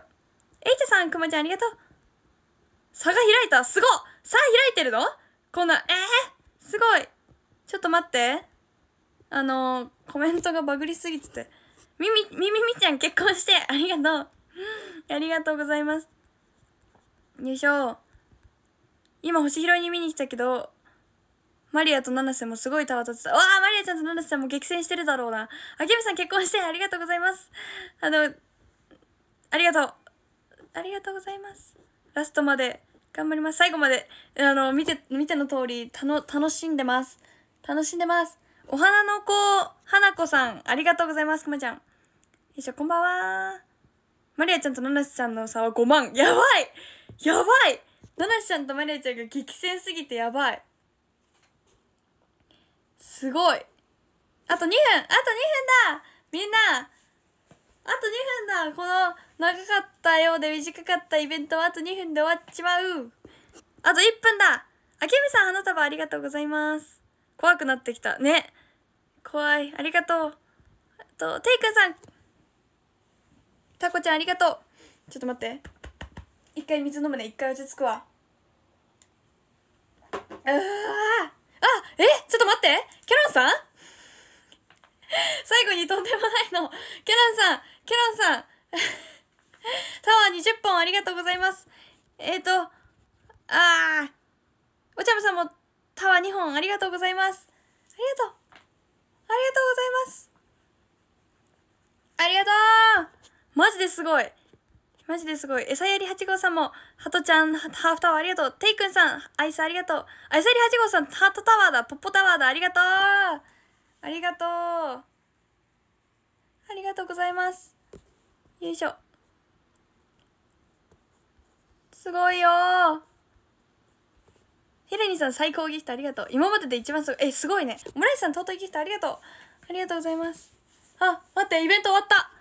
えいちゃさん、くまちゃんありがとう。差が開いた。すごっ差開いてるのこんな、えー、すごい。ちょっと待って。あのー、コメントがバグりすぎてて。みみ、みみみちゃん結婚して、ありがとう。ありがとうございます。よいしょ。今、星拾いに見に来たけど、マリアと七瀬もすごいたわてた。わあ、マリアちゃんと七瀬さんも激戦してるだろうな。あけみさん結婚してありがとうございます。あの、ありがとう。ありがとうございます。ラストまで頑張ります。最後まで、あの、見て、見ての通り、たの、楽しんでます。楽しんでます。お花の子、花子さん、ありがとうございます、くまちゃん。よいしょ、こんばんはマリアちゃんとナナシちゃんの差は5万。やばいやばいナナシちゃんとマリアちゃんが激戦すぎてやばい。すごい。あと2分あと2分だみんなあと2分だこの長かったようで短かったイベントはあと2分で終わっちまうあと1分だあけみさん花束ありがとうございます怖くなってきたね怖いありがとうあとテイクさんタコちゃんありがとうちょっと待って一回水飲むね一回落ち着くわああえちょっと待ってャロンさん最後にとんでもないのケロンさんケロンさんタワー20本ありがとうございますえっ、ー、とあおお茶目さんもタワー2本ありがとうございますありがとうありがとうございますありがとうマジですごいマジですごい。餌やり8号さんも、ハトちゃん、ハーフタワーありがとう。テイくんさん、アイスありがとう。餌やり8号さん、ハートタワーだ。ポッポタワーだ。ありがとう。ありがとう。ありがとうございます。よいしょ。すごいよヘレニさん、最高ギフトありがとう。今までで一番すごい。え、すごいね。オムライスさん、尊いギフトありがとう。ありがとうございます。あ、待って、イベント終わった。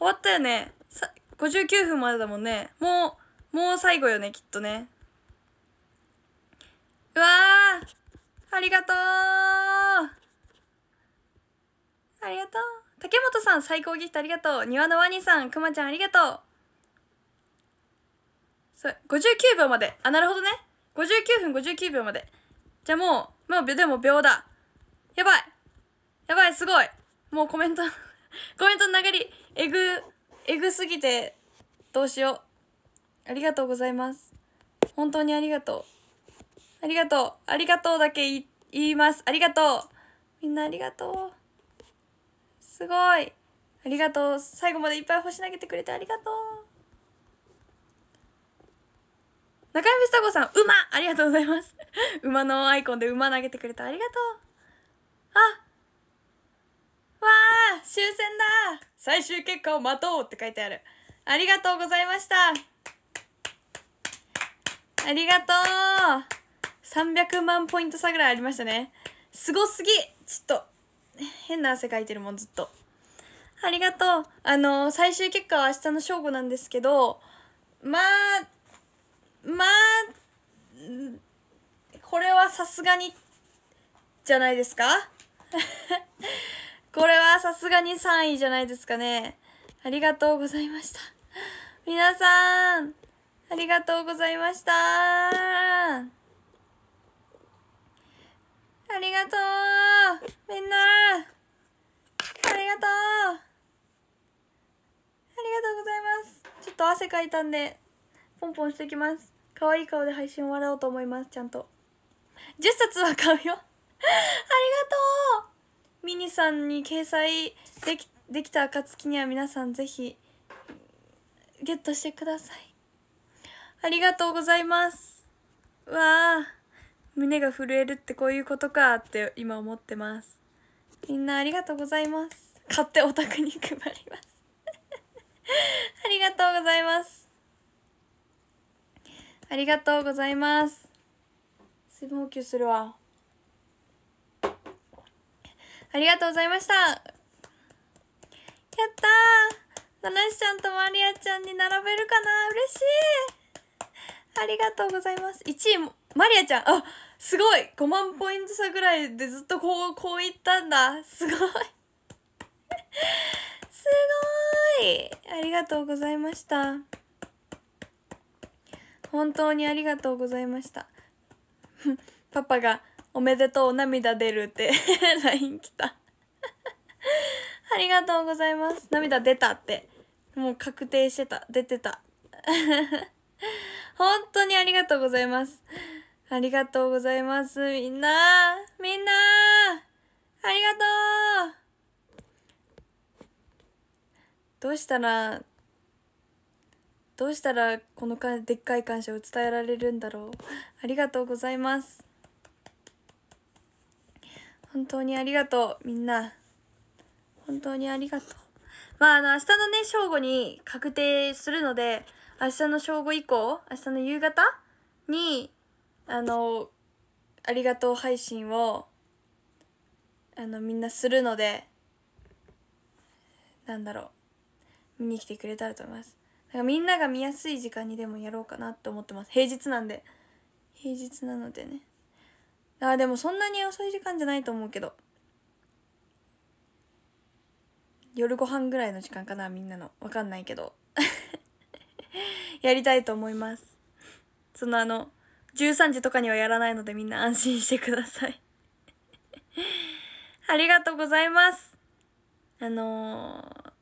終わったよね。さ、59分までだもんね。もう、もう最後よね、きっとね。うわーありがとうありがとう竹本さん、最高ギフトありがとう庭のワニさん、くまちゃんありがとうそう、59秒まで。あ、なるほどね。59分59秒まで。じゃあもう、もう、でも秒だ。やばいやばい、すごいもうコメント コメントの流れ、えぐ、えぐすぎて、どうしよう。ありがとうございます。本当にありがとう。ありがとう。ありがとうだけ言います。ありがとう。みんなありがとう。すごい。ありがとう。最後までいっぱい星投げてくれてありがとう。中山久子さん、馬ありがとうございます。馬のアイコンで馬投げてくれてありがとう。あ終戦だ最終結果を待とうって書いてあるありがとうございましたありがとう300万ポイント差ぐらいありましたねすごすぎちょっと変な汗かいてるもんずっとありがとうあの最終結果は明日の正午なんですけどまあまあこれはさすがにじゃないですかこれはさすがに3位じゃないですかね。ありがとうございました。皆さん、ありがとうございました。ありがとうみんなありがとうありがとうございますちょっと汗かいたんで、ポンポンしてきます。可愛い顔で配信笑おうと思います、ちゃんと。10冊は買うよありがとうミニさんに掲載できできた暁には皆さんぜひゲットしてくださいありがとうございますわあ胸が震えるってこういうことかって今思ってますみんなありがとうございます買ってお宅に配ります ありがとうございますありがとうございます水分補給するわありがとうございました。やったーナナシちゃんとマリアちゃんに並べるかな嬉しいありがとうございます。1位、マリアちゃん。あ、すごい !5 万ポイント差ぐらいでずっとこう、こういったんだ。すごい。すごいありがとうございました。本当にありがとうございました。パパがおめでとう、涙出るって LINE 来たありがとうございます。涙出たって。もう確定してた。出てた。本当にありがとうございます。ありがとうございます。みんなみんなありがとうどうしたら、どうしたらこのかでっかい感謝を伝えられるんだろう。ありがとうございます。本当にありがとう、みんな。本当にありがとう。まあ、あの、明日のね、正午に確定するので、明日の正午以降、明日の夕方に、あの、ありがとう配信を、あの、みんなするので、なんだろう、見に来てくれたらと思います。だからみんなが見やすい時間にでもやろうかなって思ってます。平日なんで。平日なのでね。あでもそんなに遅い時間じゃないと思うけど夜ご飯ぐらいの時間かなみんなのわかんないけど やりたいと思いますそのあの13時とかにはやらないのでみんな安心してください ありがとうございますあの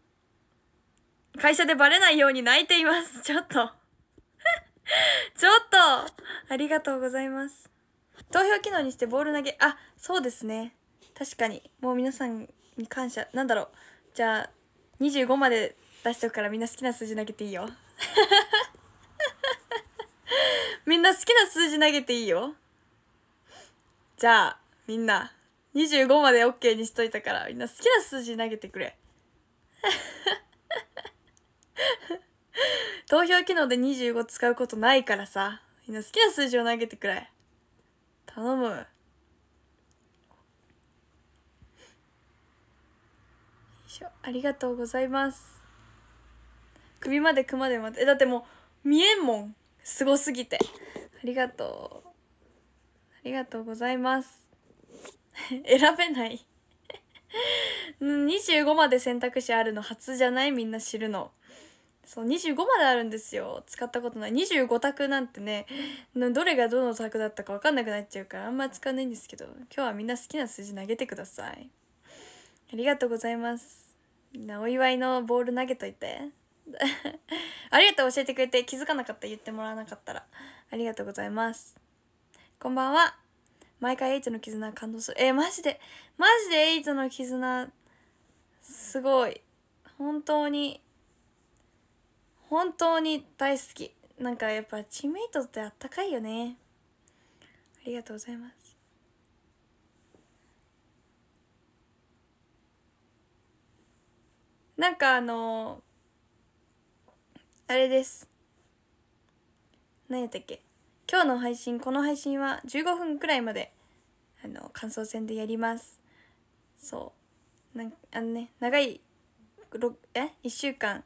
ー、会社でバレないように泣いていますちょっと ちょっとありがとうございます投票機能にしてボール投げあそうですね確かにもう皆さんに感謝なんだろうじゃあ25まで出しとくからみんな好きな数字投げていいよ みんな好きな数字投げていいよじゃあみんな25まで OK にしといたからみんな好きな数字投げてくれ 投票機能で25使うことないからさみんな好きな数字を投げてくれ頼むありがとうございます首までくまで待ってえだってもう見えんもんすごすぎてありがとうありがとうございます 選べない25 まで選択肢あるの初じゃないみんな知るのそう25まであるんですよ使ったことない25択なんてねどれがどの択だったか分かんなくなっちゃうからあんま使わないんですけど今日はみんな好きな数字投げてくださいありがとうございますみんなお祝いのボール投げといて ありがとう教えてくれて気づかなかった言ってもらわなかったらありがとうございますこんばんは毎回エイトの絆感動するえー、マジでマジでエイトの絆すごい本当に本当に大好きなんかやっぱチームメイトってあったかいよねありがとうございますなんかあのあれです何やったっけ今日の配信この配信は15分くらいまであの感想戦でやりますそうなんあのね長いえ1週間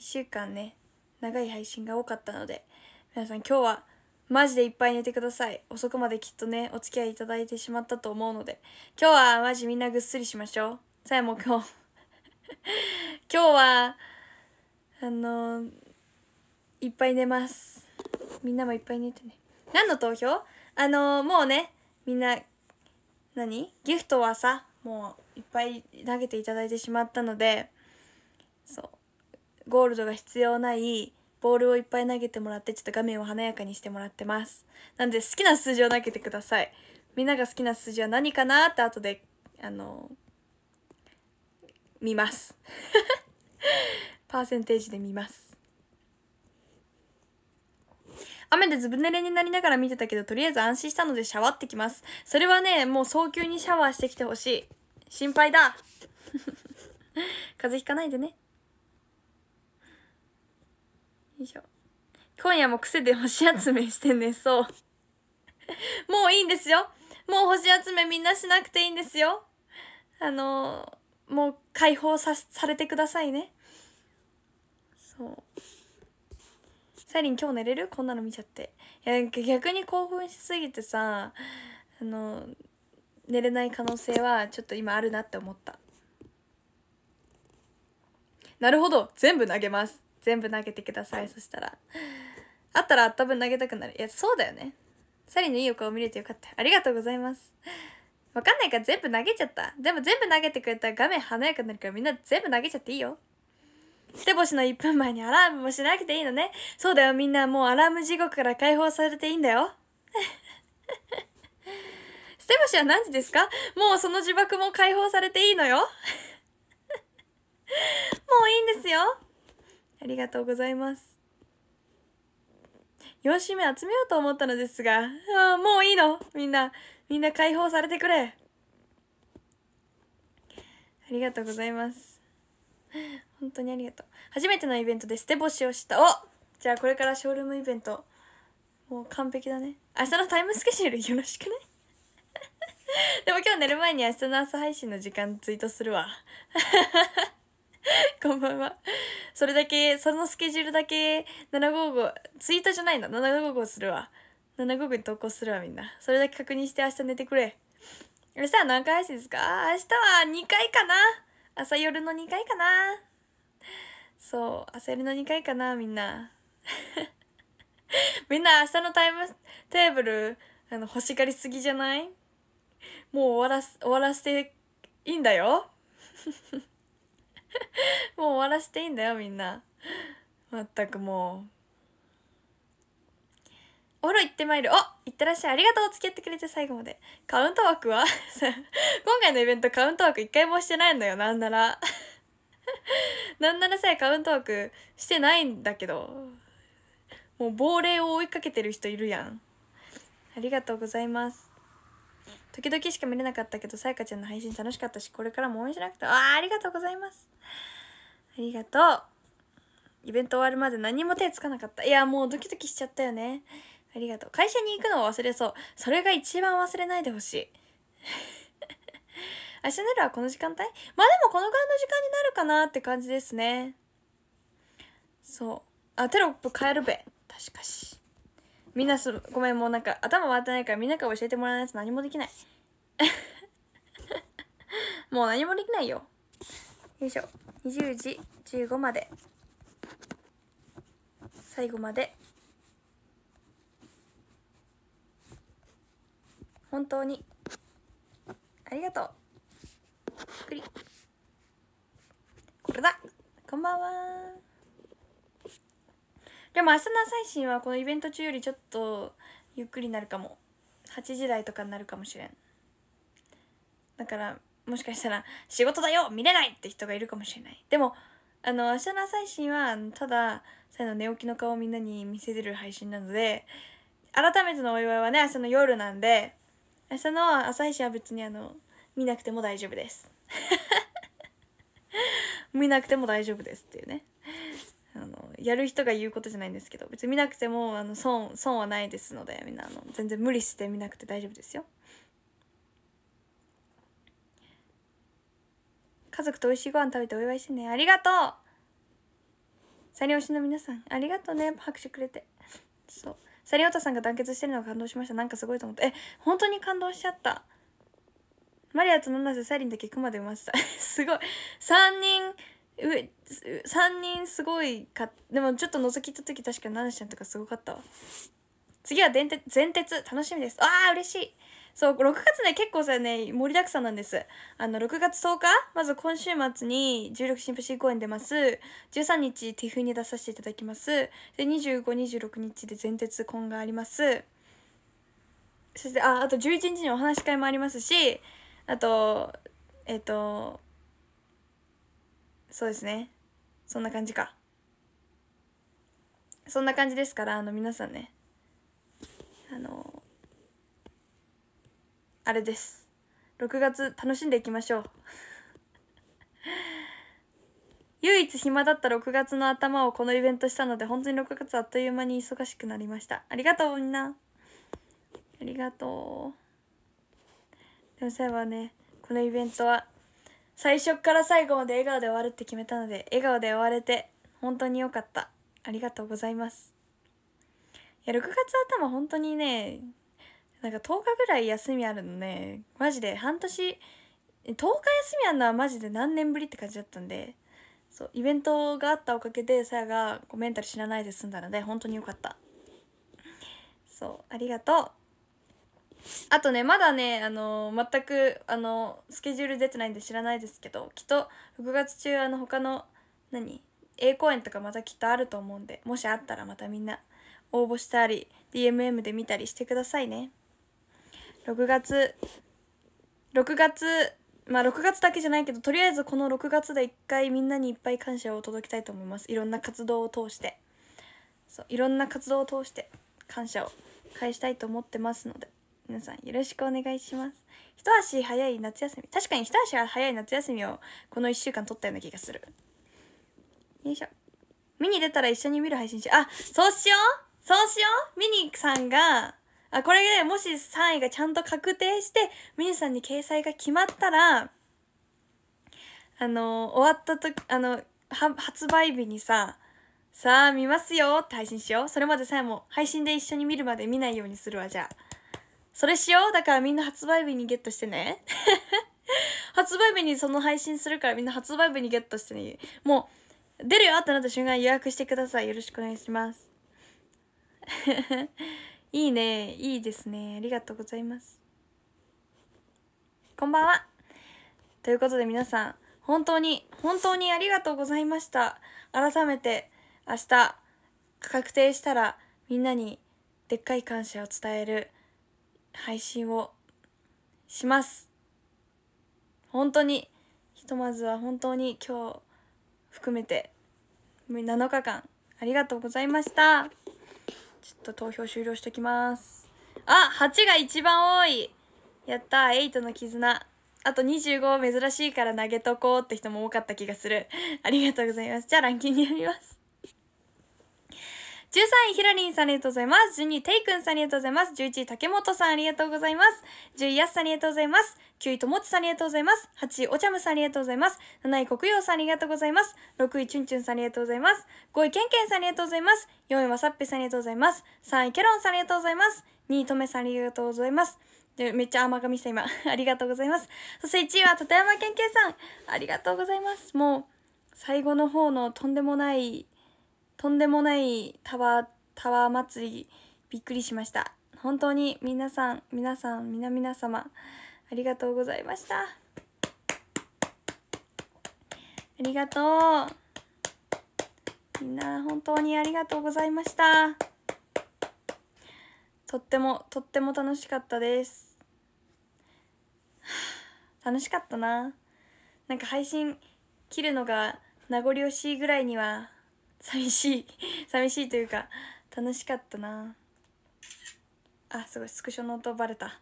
1週間ね長い配信が多かったので皆さん今日はマジでいっぱい寝てください遅くまできっとねお付き合いいただいてしまったと思うので今日はマジみんなぐっすりしましょうさやも今日 今日はあのいっぱい寝ますみんなもいっぱい寝てね何の投票あのもうねみんな何ギフトはさもういっぱい投げていただいてしまったのでそうゴールドが必要ないボールをいっぱい投げてもらってちょっと画面を華やかにしてもらってますなんで好きな数字を投げてくださいみんなが好きな数字は何かなって後であの見ます パーセンテージで見ます雨でずぶ濡れになりながら見てたけどとりあえず安心したのでシャワってきますそれはねもう早急にシャワーしてきてほしい心配だ 風邪ひかないでねいしょ今夜も癖で星集めして寝そう もういいんですよもう星集めみんなしなくていいんですよあのー、もう解放さされてくださいねそうサリン今日寝れるこんなの見ちゃっていや逆に興奮しすぎてさあのー、寝れない可能性はちょっと今あるなって思ったなるほど全部投げます全部投げてくださいそしたらあったらあった分投げたくなるいやそうだよねサリーのいいお顔見れてよかったありがとうございますわかんないから全部投げちゃったでも全部投げてくれたら画面華やかになるからみんな全部投げちゃっていいよ手星の1分前にアラームもしなくていいのねそうだよみんなもうアラーム地獄から解放されていいんだよステボシは何時ですかもうその呪縛も解放されていいのよ もういいんですよありがとうございます。4週目集めようと思ったのですが、あもういいのみんな、みんな解放されてくれ。ありがとうございます。本当にありがとう。初めてのイベントで捨て星をした。おじゃあこれからショールームイベント、もう完璧だね。明日のタイムスケジュールよろしくね でも今日寝る前に明日の朝配信の時間ツイートするわ こんばんは。それだけ、そのスケジュールだけ、755、ツイートじゃないの755するわ。755に投稿するわ、みんな。それだけ確認して明日寝てくれ。明日は何回配信ですか明日は2回かな朝夜の2回かなそう、朝夜の2回かなみんな。みんな明日のタイムテーブル、あの、欲しがりすぎじゃないもう終わらす、終わらせていいんだよ。もう終わらせていいんだよみんなまったくもうおろい行ってまいるおいってらっしゃいありがとう付き合ってくれて最後までカウント枠は 今回のイベントカウント枠一回もしてないのよなんなら なんならさえカウント枠してないんだけどもう亡霊を追いかけてる人いるやんありがとうございます時々しか見れなかったけど、さやかちゃんの配信楽しかったし、これからも応援しなくて、ああ、ありがとうございます。ありがとう。イベント終わるまで何も手つかなかった。いや、もうドキドキしちゃったよね。ありがとう。会社に行くのを忘れそう。それが一番忘れないでほしい。明日の夜はこの時間帯まあでもこのぐらいの時間になるかなって感じですね。そう。あ、テロップ変えるべ。確かし。みんなす、ごめん、もうなんか頭回ってないからみんなから教えてもらわないと何もできない。もう何もできないよ。よいしょ。20時15まで。最後まで。本当に。ありがとう。くり。これだこんばんはでも明日の朝配信はこのイベント中よりちょっとゆっくりになるかも8時台とかになるかもしれんだからもしかしたら「仕事だよ見れない!」って人がいるかもしれないでもあの明日の朝配信はただ最後寝起きの顔をみんなに見せれる配信なので改めてのお祝いはね明日の夜なんで明日の朝配信は別にあの見なくても大丈夫です 見なくても大丈夫ですっていうねあのやる人が言うことじゃないんですけど別に見なくてもあの損損はないですのでみんなあの全然無理して見なくて大丈夫ですよ。家族と美味しいご飯食べてお祝いしてねありがとうサリオシの皆さんありがとうね拍手くれてそうサリオタさんが団結してるのが感動しましたなんかすごいと思ってえ本当に感動しちゃったマリアと七瀬サリンだけ熊で産ませた すごい3人3人すごいかでもちょっと覗き行った時確かナナちゃんとかすごかったわ次は電鉄前鉄楽しみですあう嬉しいそう6月ね結構さね盛りだくさんなんですあの6月10日まず今週末に十六神父 C 公演出ます13日ティフに出させていただきますで2526日で全鉄婚がありますそしてああと11日にお話し会もありますしあとえっ、ー、とそうですねそんな感じかそんな感じですからあの皆さんねあのあれです6月楽しんでいきましょう 唯一暇だった6月の頭をこのイベントしたので本当に6月あっという間に忙しくなりましたありがとうみんなありがとうでも最後はねこのイベントは最初から最後まで笑顔で終わるって決めたので笑顔で終われて本当に良かったありがとうございますいや6月頭本当にねなんか10日ぐらい休みあるのねマジで半年10日休みあるのはマジで何年ぶりって感じだったんでそうイベントがあったおかげでさやがこうメンタル死なないで済んだので本当に良かったそうありがとうあとねまだねあの全くあのスケジュール出てないんで知らないですけどきっと6月中あの他の何 A 公演とかまたきっとあると思うんでもしあったらまたみんな応募したり DMM で見たりしてくださいね6月6月まあ6月だけじゃないけどとりあえずこの6月で一回みんなにいっぱい感謝を届けたいと思いますいろんな活動を通してそういろんな活動を通して感謝を返したいと思ってますので皆さんよろしくお願いします。一足早い夏休み。確かに一足早い夏休みをこの1週間取ったような気がする。よいしょ。見に出たら一緒に見る配信者。あ、そうしようそうしようミニさんが、あ、これでもし3位がちゃんと確定して、ミニさんに掲載が決まったら、あの、終わったと、あの、発売日にさ、さあ見ますよって配信しよう。それまでさえも配信で一緒に見るまで見ないようにするわ、じゃあ。それしようだからみんな発売日にゲットしてね。発売日にその配信するからみんな発売日にゲットしてね。もう、出るよってなった瞬間予約してください。よろしくお願いします。いいね。いいですね。ありがとうございます。こんばんは。ということで皆さん、本当に、本当にありがとうございました。改めて、明日、確定したらみんなにでっかい感謝を伝える。配信をします。本当に、ひとまずは本当に今日含めて7日間ありがとうございました。ちょっと投票終了しときます。あ、8が一番多いやった8の絆。あと25珍しいから投げとこうって人も多かった気がする。ありがとうございます。じゃあランキングやります。13位、ひらりんさんありがとうございます。12位、ていくんさんありがとうございます。11位、竹本さんありがとうございます。10位、やすさんありがとうございます。9位、ともちさんありがとうございます。8位、おちゃむさんありがとうございます。7位、国洋さんありがとうございます。6位、ちゅんちゅんさんありがとうございます。5位、けんけんさんありがとうございます。4位、わさっぺさんありがとうございます。3位、ケロンさんありがとうございます。2位、とめさんありがとうございます。めっちゃ甘噛みした今 ありがとうございますそして1位は片山ケンさんありがとうございますもう最後の方のとんでもないとんでもないタワー、タワー祭り、びっくりしました。本当に皆さん、皆さん、皆皆様、ありがとうございました。ありがとう。みんな本当にありがとうございました。とっても、とっても楽しかったです。楽しかったな。なんか配信切るのが名残惜しいぐらいには寂しい寂しいというか楽しかったなあすごいスクショの音バレた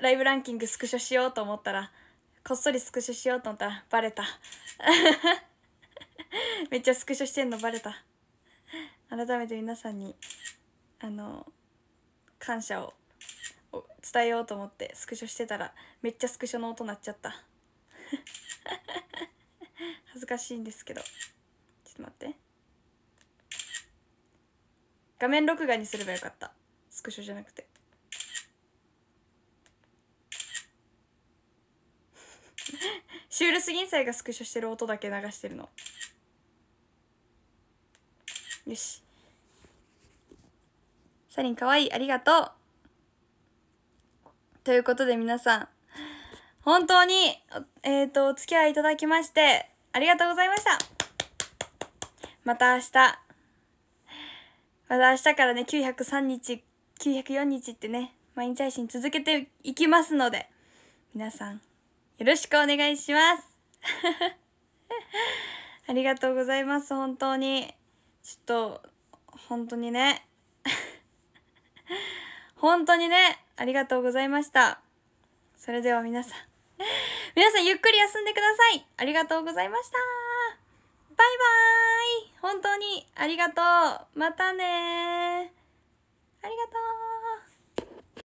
ライブランキングスクショしようと思ったらこっそりスクショしようと思ったらバレた めっちゃスクショしてんのバレた改めて皆さんにあの感謝を伝えようと思ってスクショしてたらめっちゃスクショの音鳴っちゃった 恥ずかしいんですけどちょっと待って画面録画にすればよかったスクショじゃなくて シュールすぎんさいがスクショしてる音だけ流してるのよしサリンかわいいありがとうということで皆さん本当にえっ、ー、とお付き合いいただきましてありがとうございましたまた明日また明日からね、903日、904日ってね、毎日配信続けていきますので、皆さん、よろしくお願いします。ありがとうございます、本当に。ちょっと、本当にね。本当にね、ありがとうございました。それでは皆さん、皆さんゆっくり休んでください。ありがとうございました。バイバーイ本当にありがとうまたねありがとう